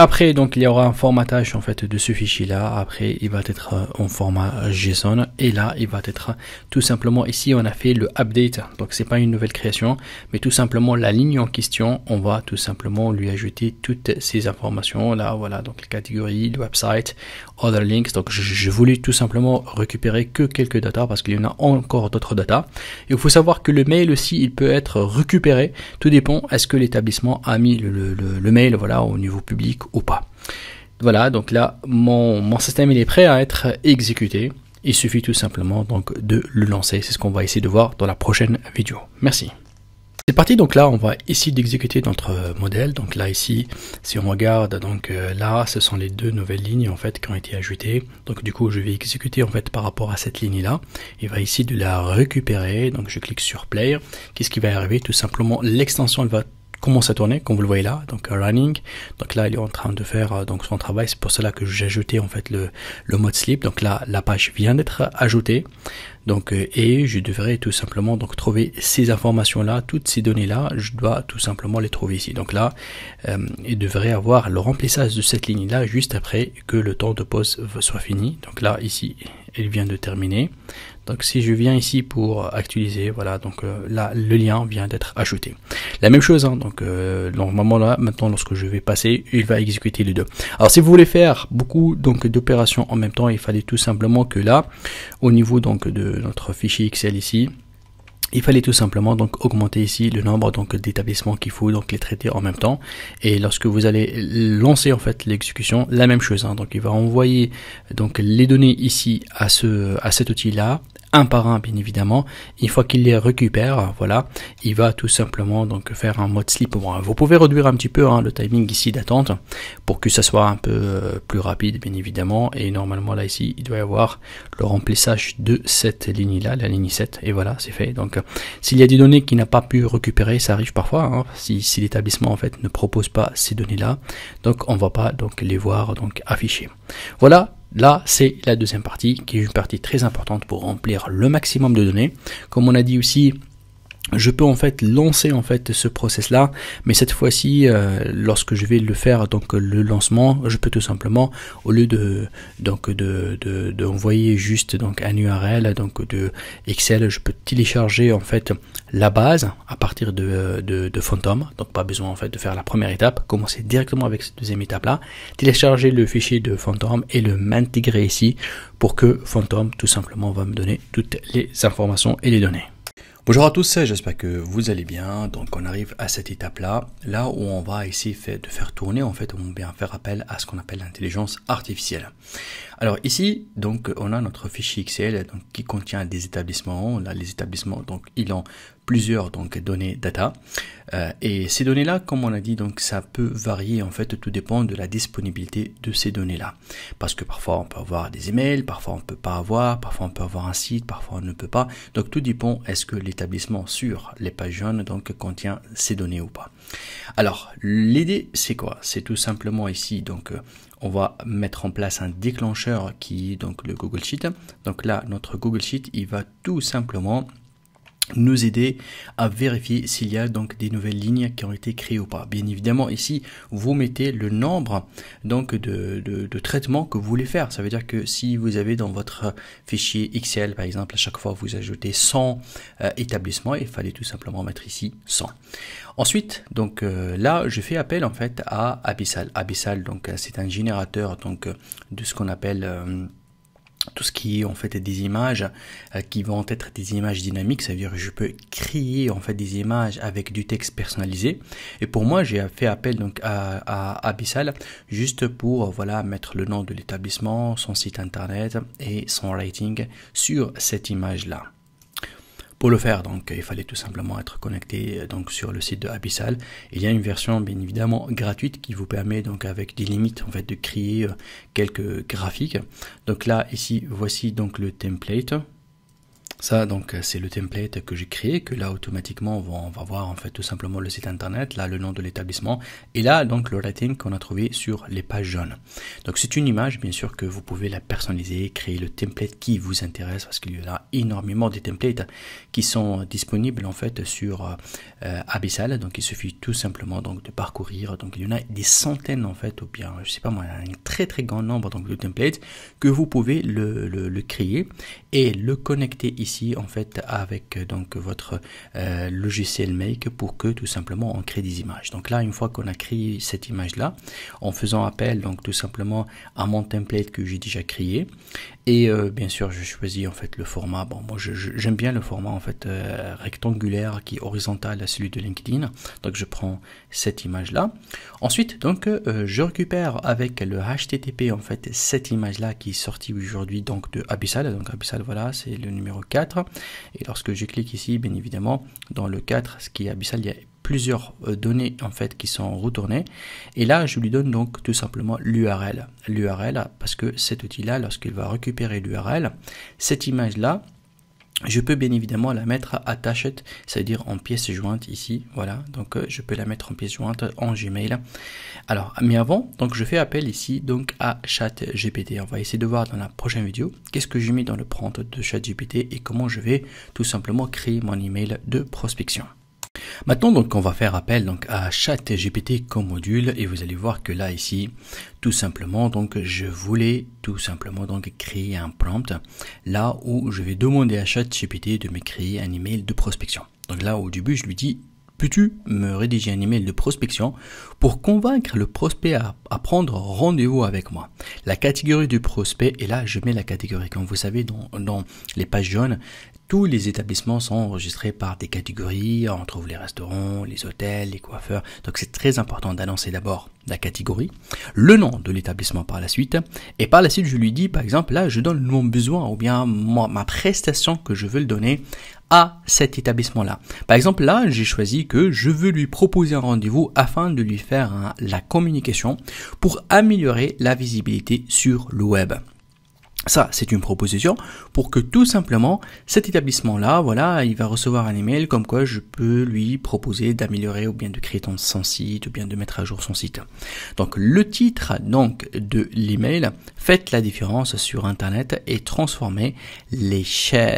Après, donc il y aura un formatage en fait de ce fichier là. Après, il va être en format JSON et là, il va être tout simplement ici on a fait le update. Donc c'est pas une nouvelle création, mais tout simplement la ligne en question, on va tout simplement lui ajouter toutes ces informations là. Voilà, donc les catégories, le website other links. Donc, je, voulais tout simplement récupérer que quelques datas parce qu'il y en a encore d'autres data. Et il faut savoir que le mail aussi, il peut être récupéré. Tout dépend est-ce que l'établissement a mis le, le, le, mail, voilà, au niveau public ou pas. Voilà, donc là, mon, mon, système il est prêt à être exécuté. Il suffit tout simplement donc de le lancer. C'est ce qu'on va essayer de voir dans la prochaine vidéo. Merci. C'est parti, donc là on va ici d'exécuter notre euh, modèle. Donc là ici, si on regarde, donc euh, là ce sont les deux nouvelles lignes en fait qui ont été ajoutées. Donc du coup je vais exécuter en fait par rapport à cette ligne là. Il va ici de la récupérer, donc je clique sur play. Qu'est-ce qui va arriver Tout simplement l'extension elle va commence à tourner, comme vous le voyez là, donc euh, running. Donc là, il est en train de faire euh, donc son travail. C'est pour cela que j'ai ajouté en fait le, le mode sleep. Donc là, la page vient d'être ajoutée. Donc euh, et je devrais tout simplement donc trouver ces informations là, toutes ces données là, je dois tout simplement les trouver ici. Donc là, il devrait avoir le remplissage de cette ligne là juste après que le temps de pause soit fini. Donc là, ici, il vient de terminer. Donc si je viens ici pour actualiser, voilà, donc euh, là le lien vient d'être ajouté. La même chose, hein, donc euh, normalement là, maintenant lorsque je vais passer, il va exécuter les deux. Alors si vous voulez faire beaucoup donc d'opérations en même temps, il fallait tout simplement que là, au niveau donc de notre fichier Excel ici, il fallait tout simplement donc augmenter ici le nombre donc d'établissements qu'il faut donc les traiter en même temps et lorsque vous allez lancer en fait l'exécution la même chose hein. donc il va envoyer donc les données ici à ce à cet outil là un par un bien évidemment. Une fois qu'il les récupère, voilà, il va tout simplement donc faire un mode slip. pour vous pouvez réduire un petit peu hein, le timing ici d'attente pour que ça soit un peu euh, plus rapide bien évidemment. Et normalement là ici, il doit y avoir le remplissage de cette ligne là, la ligne 7. Et voilà, c'est fait. Donc s'il y a des données qui n'a pas pu récupérer, ça arrive parfois. Hein, si, l'établissement en fait ne propose pas ces données là, donc on va pas donc les voir donc affichées. Voilà Là, c'est la deuxième partie qui est une partie très importante pour remplir le maximum de données. Comme on a dit aussi, je peux en fait lancer en fait ce process là mais cette fois-ci euh, lorsque je vais le faire donc le lancement je peux tout simplement au lieu de donc de d'envoyer juste donc un URL donc de Excel je peux télécharger en fait la base à partir de, de, de Phantom donc pas besoin en fait de faire la première étape commencer directement avec cette deuxième étape là télécharger le fichier de Phantom et le m'intégrer ici pour que Phantom tout simplement va me donner toutes les informations et les données Bonjour à tous, j'espère que vous allez bien. Donc on arrive à cette étape-là, là où on va essayer de faire tourner, en fait, on va bien faire appel à ce qu'on appelle l'intelligence artificielle. Alors ici, donc on a notre fichier Excel donc, qui contient des établissements. Là, les établissements, donc ils ont plusieurs donc données data euh, et ces données là comme on a dit donc ça peut varier en fait tout dépend de la disponibilité de ces données là parce que parfois on peut avoir des emails parfois on peut pas avoir parfois on peut avoir un site parfois on ne peut pas donc tout dépend est-ce que les sur les pages jaunes donc contient ces données ou pas. Alors l'idée c'est quoi C'est tout simplement ici donc euh, on va mettre en place un déclencheur qui est donc le Google Sheet. Donc là notre Google Sheet il va tout simplement nous aider à vérifier s'il y a donc des nouvelles lignes qui ont été créées ou pas. Bien évidemment, ici, vous mettez le nombre donc de, de, traitements que vous voulez faire. Ça veut dire que si vous avez dans votre fichier Excel, par exemple, à chaque fois vous ajoutez 100 euh, établissements, il fallait tout simplement mettre ici 100. Ensuite, donc euh, là, je fais appel en fait à Abyssal. Abyssal, donc euh, c'est un générateur donc de ce qu'on appelle tout ce qui est en fait des images euh, qui vont être des images dynamiques, cest à dire que je peux créer en fait des images avec du texte personnalisé. Et pour moi, j'ai fait appel donc à, à Abyssal juste pour voilà mettre le nom de l'établissement, son site internet et son rating sur cette image là. Pour le faire, donc, il fallait tout simplement être connecté euh, donc, sur le site de Abyssal. Il y a une version bien évidemment gratuite qui vous permet donc avec des limites en fait de créer euh, quelques graphiques. Donc là ici voici donc le template ça, donc, euh, c'est le template que j'ai créé, que là, automatiquement, on va, voir, en fait, tout simplement le site internet, là, le nom de l'établissement, et là, donc, le rating qu'on a trouvé sur les pages jaunes. Donc, c'est une image, bien sûr, que vous pouvez la personnaliser, créer le template qui vous intéresse, parce qu'il y a énormément des templates qui sont disponibles, en fait, sur euh, Abyssal. Donc, il suffit tout simplement, donc, de parcourir. Donc, il y en a des centaines, en fait, ou bien, je sais pas moi, un très, très grand nombre, donc, de templates que vous pouvez le créer et le connecter ici ici en fait avec euh, donc votre euh, logiciel Make pour que tout simplement on crée des images. Donc là, une fois qu'on a créé cette image là, en faisant appel donc tout simplement à mon template que j'ai déjà créé, et euh, bien sûr, je choisis en fait le format. Bon, moi, j'aime bien le format en fait euh, rectangulaire qui est horizontal à celui de LinkedIn. Donc, je prends cette image là. Ensuite, donc, euh, je récupère avec le HTTP en fait cette image là qui est sortie aujourd'hui donc de Abyssal. Donc, Abyssal, voilà, c'est le numéro 4. Et lorsque je clique ici, bien évidemment, dans le 4, ce qui est Abyssal, il y a plusieurs euh, données en fait qui sont retournées. Et là, je lui donne donc tout simplement l'URL. L'URL parce que cet outil-là, lorsqu'il va récupérer l'URL, cette image-là, je peux bien évidemment la mettre attachée c'est-à-dire en pièce jointe ici, voilà. Donc euh, je peux la mettre en pièce jointe en Gmail. Alors, mais avant, donc je fais appel ici donc à ChatGPT. On va essayer de voir dans la prochaine vidéo qu'est-ce que j'ai mis dans le prompt de chat gpt et comment je vais tout simplement créer mon email de prospection. Maintenant, donc, on va faire appel donc à ChatGPT comme module et vous allez voir que là, ici, tout simplement, donc, je voulais tout simplement donc créer un prompt là où je vais demander à ChatGPT de me créer un email de prospection. Donc là, au début, je lui dis Peux-tu me rédiger un email de prospection pour convaincre le prospect à, prendre rendez-vous avec moi La catégorie du prospect, et là je mets la catégorie, comme vous savez, dans, dans les pages jaunes, tous les établissements sont enregistrés par des catégories, on trouve les restaurants, les hôtels, les coiffeurs. Donc c'est très important d'annoncer d'abord la catégorie, le nom de l'établissement par la suite, et par la suite je lui dis par exemple là je donne mon besoin ou bien ma prestation que je veux le donner à cet établissement-là. Par exemple, là, j'ai choisi que je veux lui proposer un rendez-vous afin de lui faire la communication pour améliorer la visibilité sur le web. Ça, c'est une proposition pour que tout simplement cet établissement-là, voilà, il va recevoir un email comme quoi je peux lui proposer d'améliorer ou bien de créer son site ou bien de mettre à jour son site. Donc le titre donc de l'email, faites la différence sur Internet et transformez les,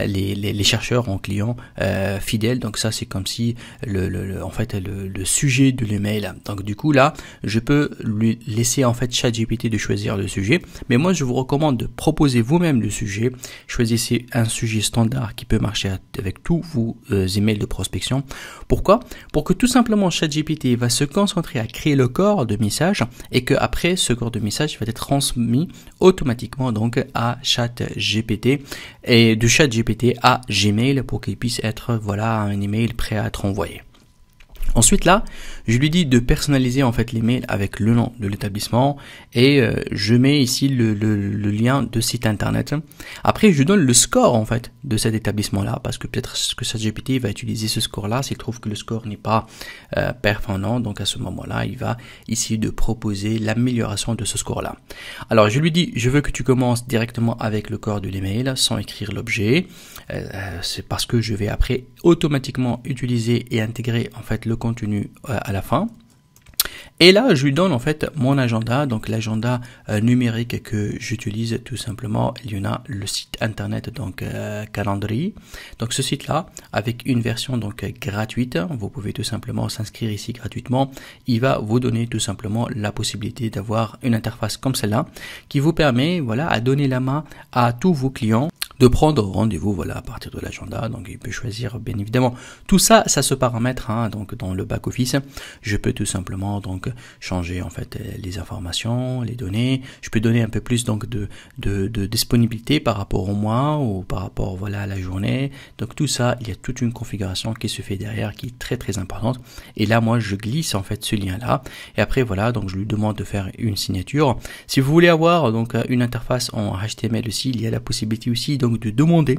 les, chercheurs en clients euh, fidèles. Donc ça, c'est comme si le, en fait le, sujet de l'email. Donc du coup là, je peux lui laisser en fait ChatGPT de choisir le sujet, mais moi je vous recommande de proposer vous-même le sujet, choisissez un sujet standard qui peut marcher avec tous vos euh, emails de prospection. Pourquoi Pour que tout simplement ChatGPT va se concentrer à créer le corps de message et que après ce corps de message va être transmis automatiquement donc à ChatGPT et du ChatGPT à Gmail pour qu'il puisse être voilà un email prêt à être envoyé. Ensuite là, je lui dis de personnaliser en fait les mails avec le nom de l'établissement et euh, je mets ici le, lien de site internet. Après, je donne le score en fait de cet établissement là parce que peut-être que ChatGPT va utiliser ce score là s'il trouve que le score n'est pas euh, performant. Donc à ce moment-là, il va ici de proposer l'amélioration de ce score là. Alors je lui dis, je veux que tu commences directement avec le corps de l'email sans écrire l'objet. Euh, c'est parce que je vais après automatiquement utiliser et intégrer en fait le contenu euh, à la fin. Et là, je lui donne en fait mon agenda, donc l'agenda euh, numérique que j'utilise tout simplement. Il y en a le site internet, donc euh, calendrier. Donc ce site-là, avec une version donc gratuite, vous pouvez tout simplement s'inscrire ici gratuitement. Il va vous donner tout simplement la possibilité d'avoir une interface comme celle-là qui vous permet, voilà, à donner la main à tous vos clients de prendre rendez-vous voilà à partir de l'agenda donc il peut choisir bien évidemment tout ça ça se paramètre hein, donc dans le back office je peux tout simplement donc changer en fait les informations, les données. Je peux donner un peu plus donc de, de, disponibilité par rapport au mois ou par rapport voilà à la journée. Donc tout ça, il y a toute une configuration qui se fait derrière qui est très très importante. Et là, moi, je glisse en fait ce lien là. Et après voilà, donc je lui demande de faire une signature. Si vous voulez avoir donc une interface en HTML aussi, il y a la possibilité aussi donc de demander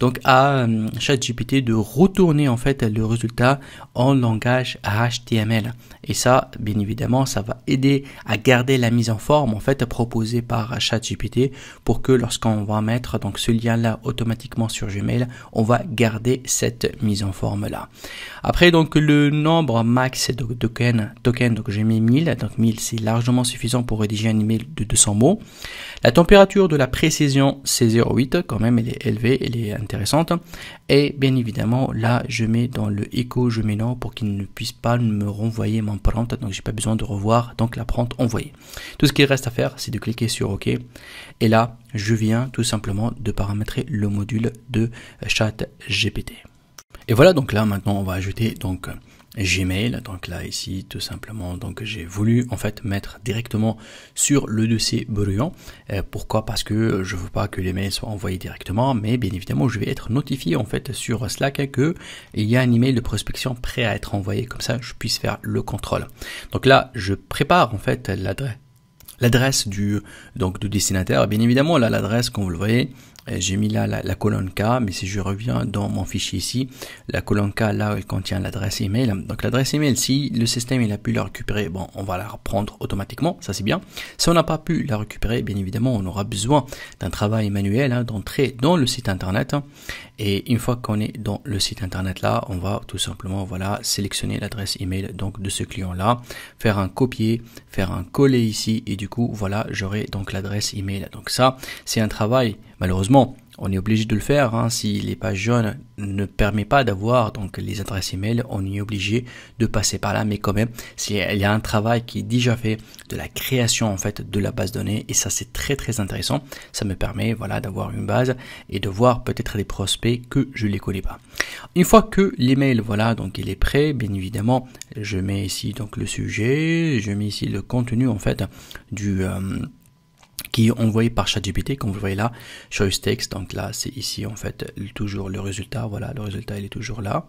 donc à hum, ChatGPT de retourner en fait le résultat en langage HTML. Et ça, bien évidemment, ça va aider à garder la mise en forme en fait proposée par ChatGPT pour que lorsqu'on va mettre donc ce lien là automatiquement sur Gmail, on va garder cette mise en forme là. Après donc le nombre max de token token, donc j'ai mis 1000, donc 1000 c'est largement suffisant pour rédiger un email de 200 mots. La température de la précision c'est 0,8 quand même, elle est élevée, elle est intéressante. Et bien évidemment là je mets dans le écho, je mets non pour qu'il ne puisse pas me renvoyer mon prompt, donc j'ai pas besoin de revoir donc la prente envoyée. Tout ce qu'il reste à faire, c'est de cliquer sur OK. Et là, je viens tout simplement de paramétrer le module de chat GPT. Et voilà, donc là maintenant on va ajouter donc Gmail. Donc là, ici, tout simplement, donc j'ai voulu en fait mettre directement sur le dossier bruyant euh, pourquoi Parce que je veux pas que les mails soient envoyés directement, mais bien évidemment, je vais être notifié en fait sur Slack que il y a un email de prospection prêt à être envoyé. Comme ça, je puisse faire le contrôle. Donc là, je prépare en fait l'adresse l'adresse du donc du destinataire bien évidemment là l'adresse comme vous le voyez euh, j'ai mis là la, colonne K, mais si je reviens dans mon fichier ici, la colonne K là elle contient l'adresse email. Donc l'adresse email, si le système il a pu la récupérer, bon, on va la reprendre automatiquement, ça c'est bien. Si on n'a pas pu la récupérer, bien évidemment, on aura besoin d'un travail manuel hein, d'entrer dans le site internet. Hein. et une fois qu'on est dans le site internet là, on va tout simplement voilà sélectionner l'adresse email donc de ce client là, faire un copier, faire un coller ici et du coup voilà j'aurai donc l'adresse email. Donc ça c'est un travail Malheureusement, on est obligé de le faire. Hein. si les pages jaunes ne permettent pas d'avoir donc les adresses email, on est obligé de passer par là. Mais quand même, il y a un travail qui est déjà fait de la création en fait de la base donnée. et ça c'est très très intéressant. Ça me permet voilà d'avoir une base et de voir peut-être les prospects que je les connais pas. Une fois que l'email voilà donc il est prêt, bien évidemment, je mets ici donc le sujet, je mets ici le contenu en fait du euh, qui envoyé par ChatGPT, comme vous voyez là, choice texte Donc là, c'est ici en fait toujours le résultat. Voilà, le résultat il est toujours là.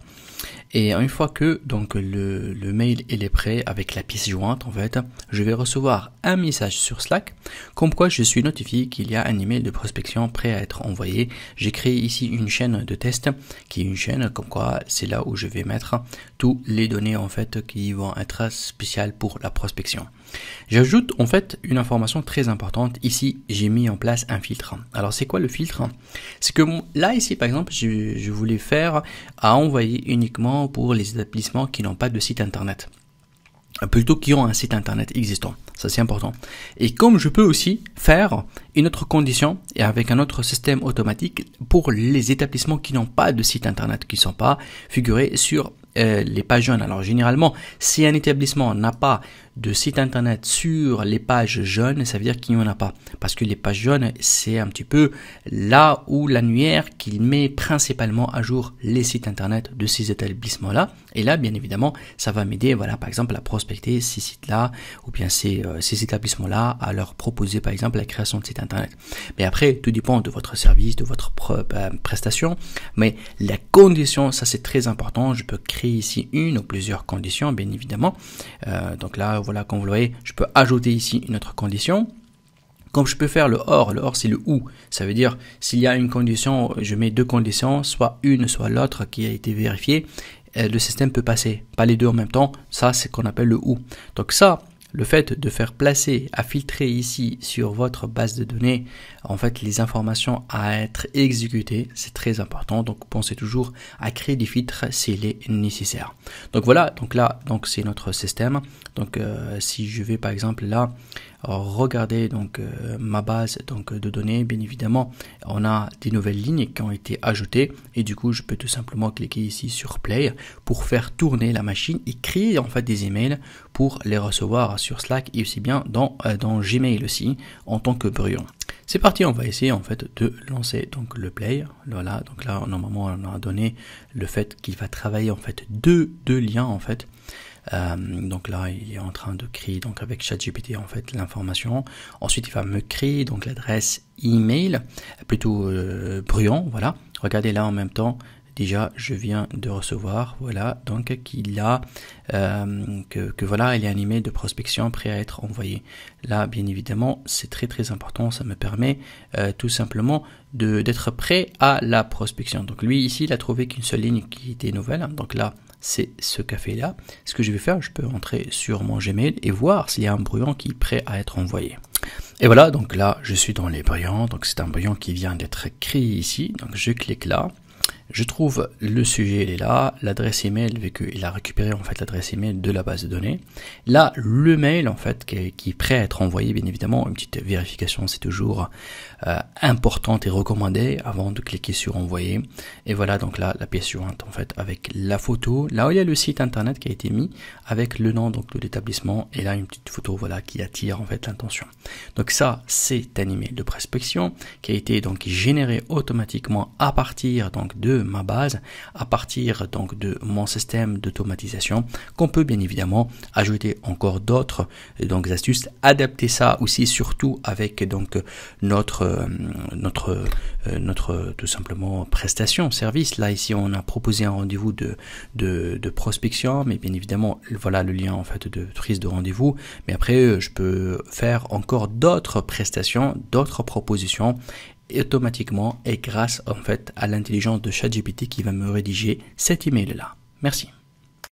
Et une fois que donc le, mail est prêt avec la pièce jointe, en fait, je vais recevoir un message sur Slack, comme quoi je suis notifié qu'il y a un email de prospection prêt à être envoyé. J'ai créé ici une chaîne de test, qui est une chaîne comme quoi c'est là où je vais mettre tous les données en fait qui vont être spéciales pour la prospection. J'ajoute en fait une information très importante. Ici, j'ai mis en place un filtre. Alors, c'est quoi le filtre C'est que là, ici, par exemple, je, voulais faire à envoyer uniquement pour les établissements qui n'ont pas de site internet. Plutôt qui ont un site internet existant. Ça, c'est important. Et comme je peux aussi faire une autre condition et avec un autre système automatique pour les établissements qui n'ont pas de site internet, qui ne sont pas figurés sur euh, les pages jaunes Alors généralement, si un établissement n'a pas de site internet sur les pages jaunes ça veut dire qu'il n'y en a pas. Parce que les pages jaunes c'est un petit peu là où l'annuaire qu'il met principalement à jour les sites internet de ces établissements-là. Et là, bien évidemment, ça va m'aider, voilà, par exemple, à prospecter ces sites-là, ou bien ces, euh, ces établissements-là, à leur proposer, par exemple, la création de sites internet. Mais après, tout dépend de votre service, de votre propre euh, prestation. Mais la condition, ça c'est très important, je peux créer ici une ou plusieurs conditions, bien évidemment. Euh, donc là, voilà, comme vous le voyez, je peux ajouter ici une autre condition. Comme je peux faire le or, le or c'est le ou, ça veut dire s'il y a une condition, je mets deux conditions, soit une, soit l'autre qui a été vérifiée, euh, le système peut passer, pas les deux en même temps, ça c'est qu'on appelle le ou. Donc ça, le fait de faire placer, à filtrer ici sur votre base de données, en fait, les informations à être exécutées, c'est très important. Donc, pensez toujours à créer des filtres s'il est nécessaire. Donc voilà. Donc là, donc c'est notre système. Donc, euh, si je vais par exemple là, regardez donc euh, ma base donc, de données, bien évidemment, on a des nouvelles lignes qui ont été ajoutées et du coup, je peux tout simplement cliquer ici sur Play pour faire tourner la machine et créer en fait des emails pour les recevoir sur Slack et aussi bien dans, euh, dans Gmail aussi en tant que brouillon. C'est parti, on va essayer en fait de lancer donc le play. Voilà, donc là normalement on a donné le fait qu'il va travailler en fait deux, deux liens en fait euh, donc là, il est en train de créer donc avec ChatGPT en fait l'information. Ensuite, il va me créer donc l'adresse email, plutôt euh, bruyant, voilà. Regardez là en même temps. Déjà, je viens de recevoir, voilà, donc qu'il a, euh, que, que, voilà, il est animé de prospection prêt à être envoyé. Là, bien évidemment, c'est très très important. Ça me permet euh, tout simplement de d'être prêt à la prospection. Donc lui ici, il a trouvé qu'une seule ligne qui était nouvelle. Donc là, c'est ce café-là. Ce que je vais faire, je peux entrer sur mon Gmail et voir s'il y a un brouillon qui est prêt à être envoyé. Et voilà, donc là, je suis dans les brouillons, Donc c'est un brouillon qui vient d'être créé ici. Donc je clique là. Je trouve le sujet, il est là, l'adresse email, vu qu'il a récupéré en fait l'adresse email de la base de données. Là, le mail en fait qui est, prêt à être envoyé, bien évidemment, une petite vérification, c'est toujours euh, importante et recommandé avant de cliquer sur envoyer. Et voilà donc là la pièce suivante en fait avec la photo. Là, il y a le site internet qui a été mis avec le nom donc de l'établissement et là une petite photo voilà qui attire en fait l'intention. Donc ça, c'est un email de prospection qui a été donc généré automatiquement à partir donc de ma base à partir donc de mon système d'automatisation qu'on peut bien évidemment ajouter encore d'autres euh, donc astuces, adapter ça aussi surtout avec donc notre euh, notre euh, notre tout simplement prestation, service. Là ici on a proposé un rendez-vous de, de, de prospection, mais bien évidemment voilà le lien en fait de prise de rendez-vous. Mais après je peux faire encore d'autres prestations, d'autres propositions automatiquement et grâce en fait à l'intelligence de ChatGPT qui va me rédiger cet email là. Merci.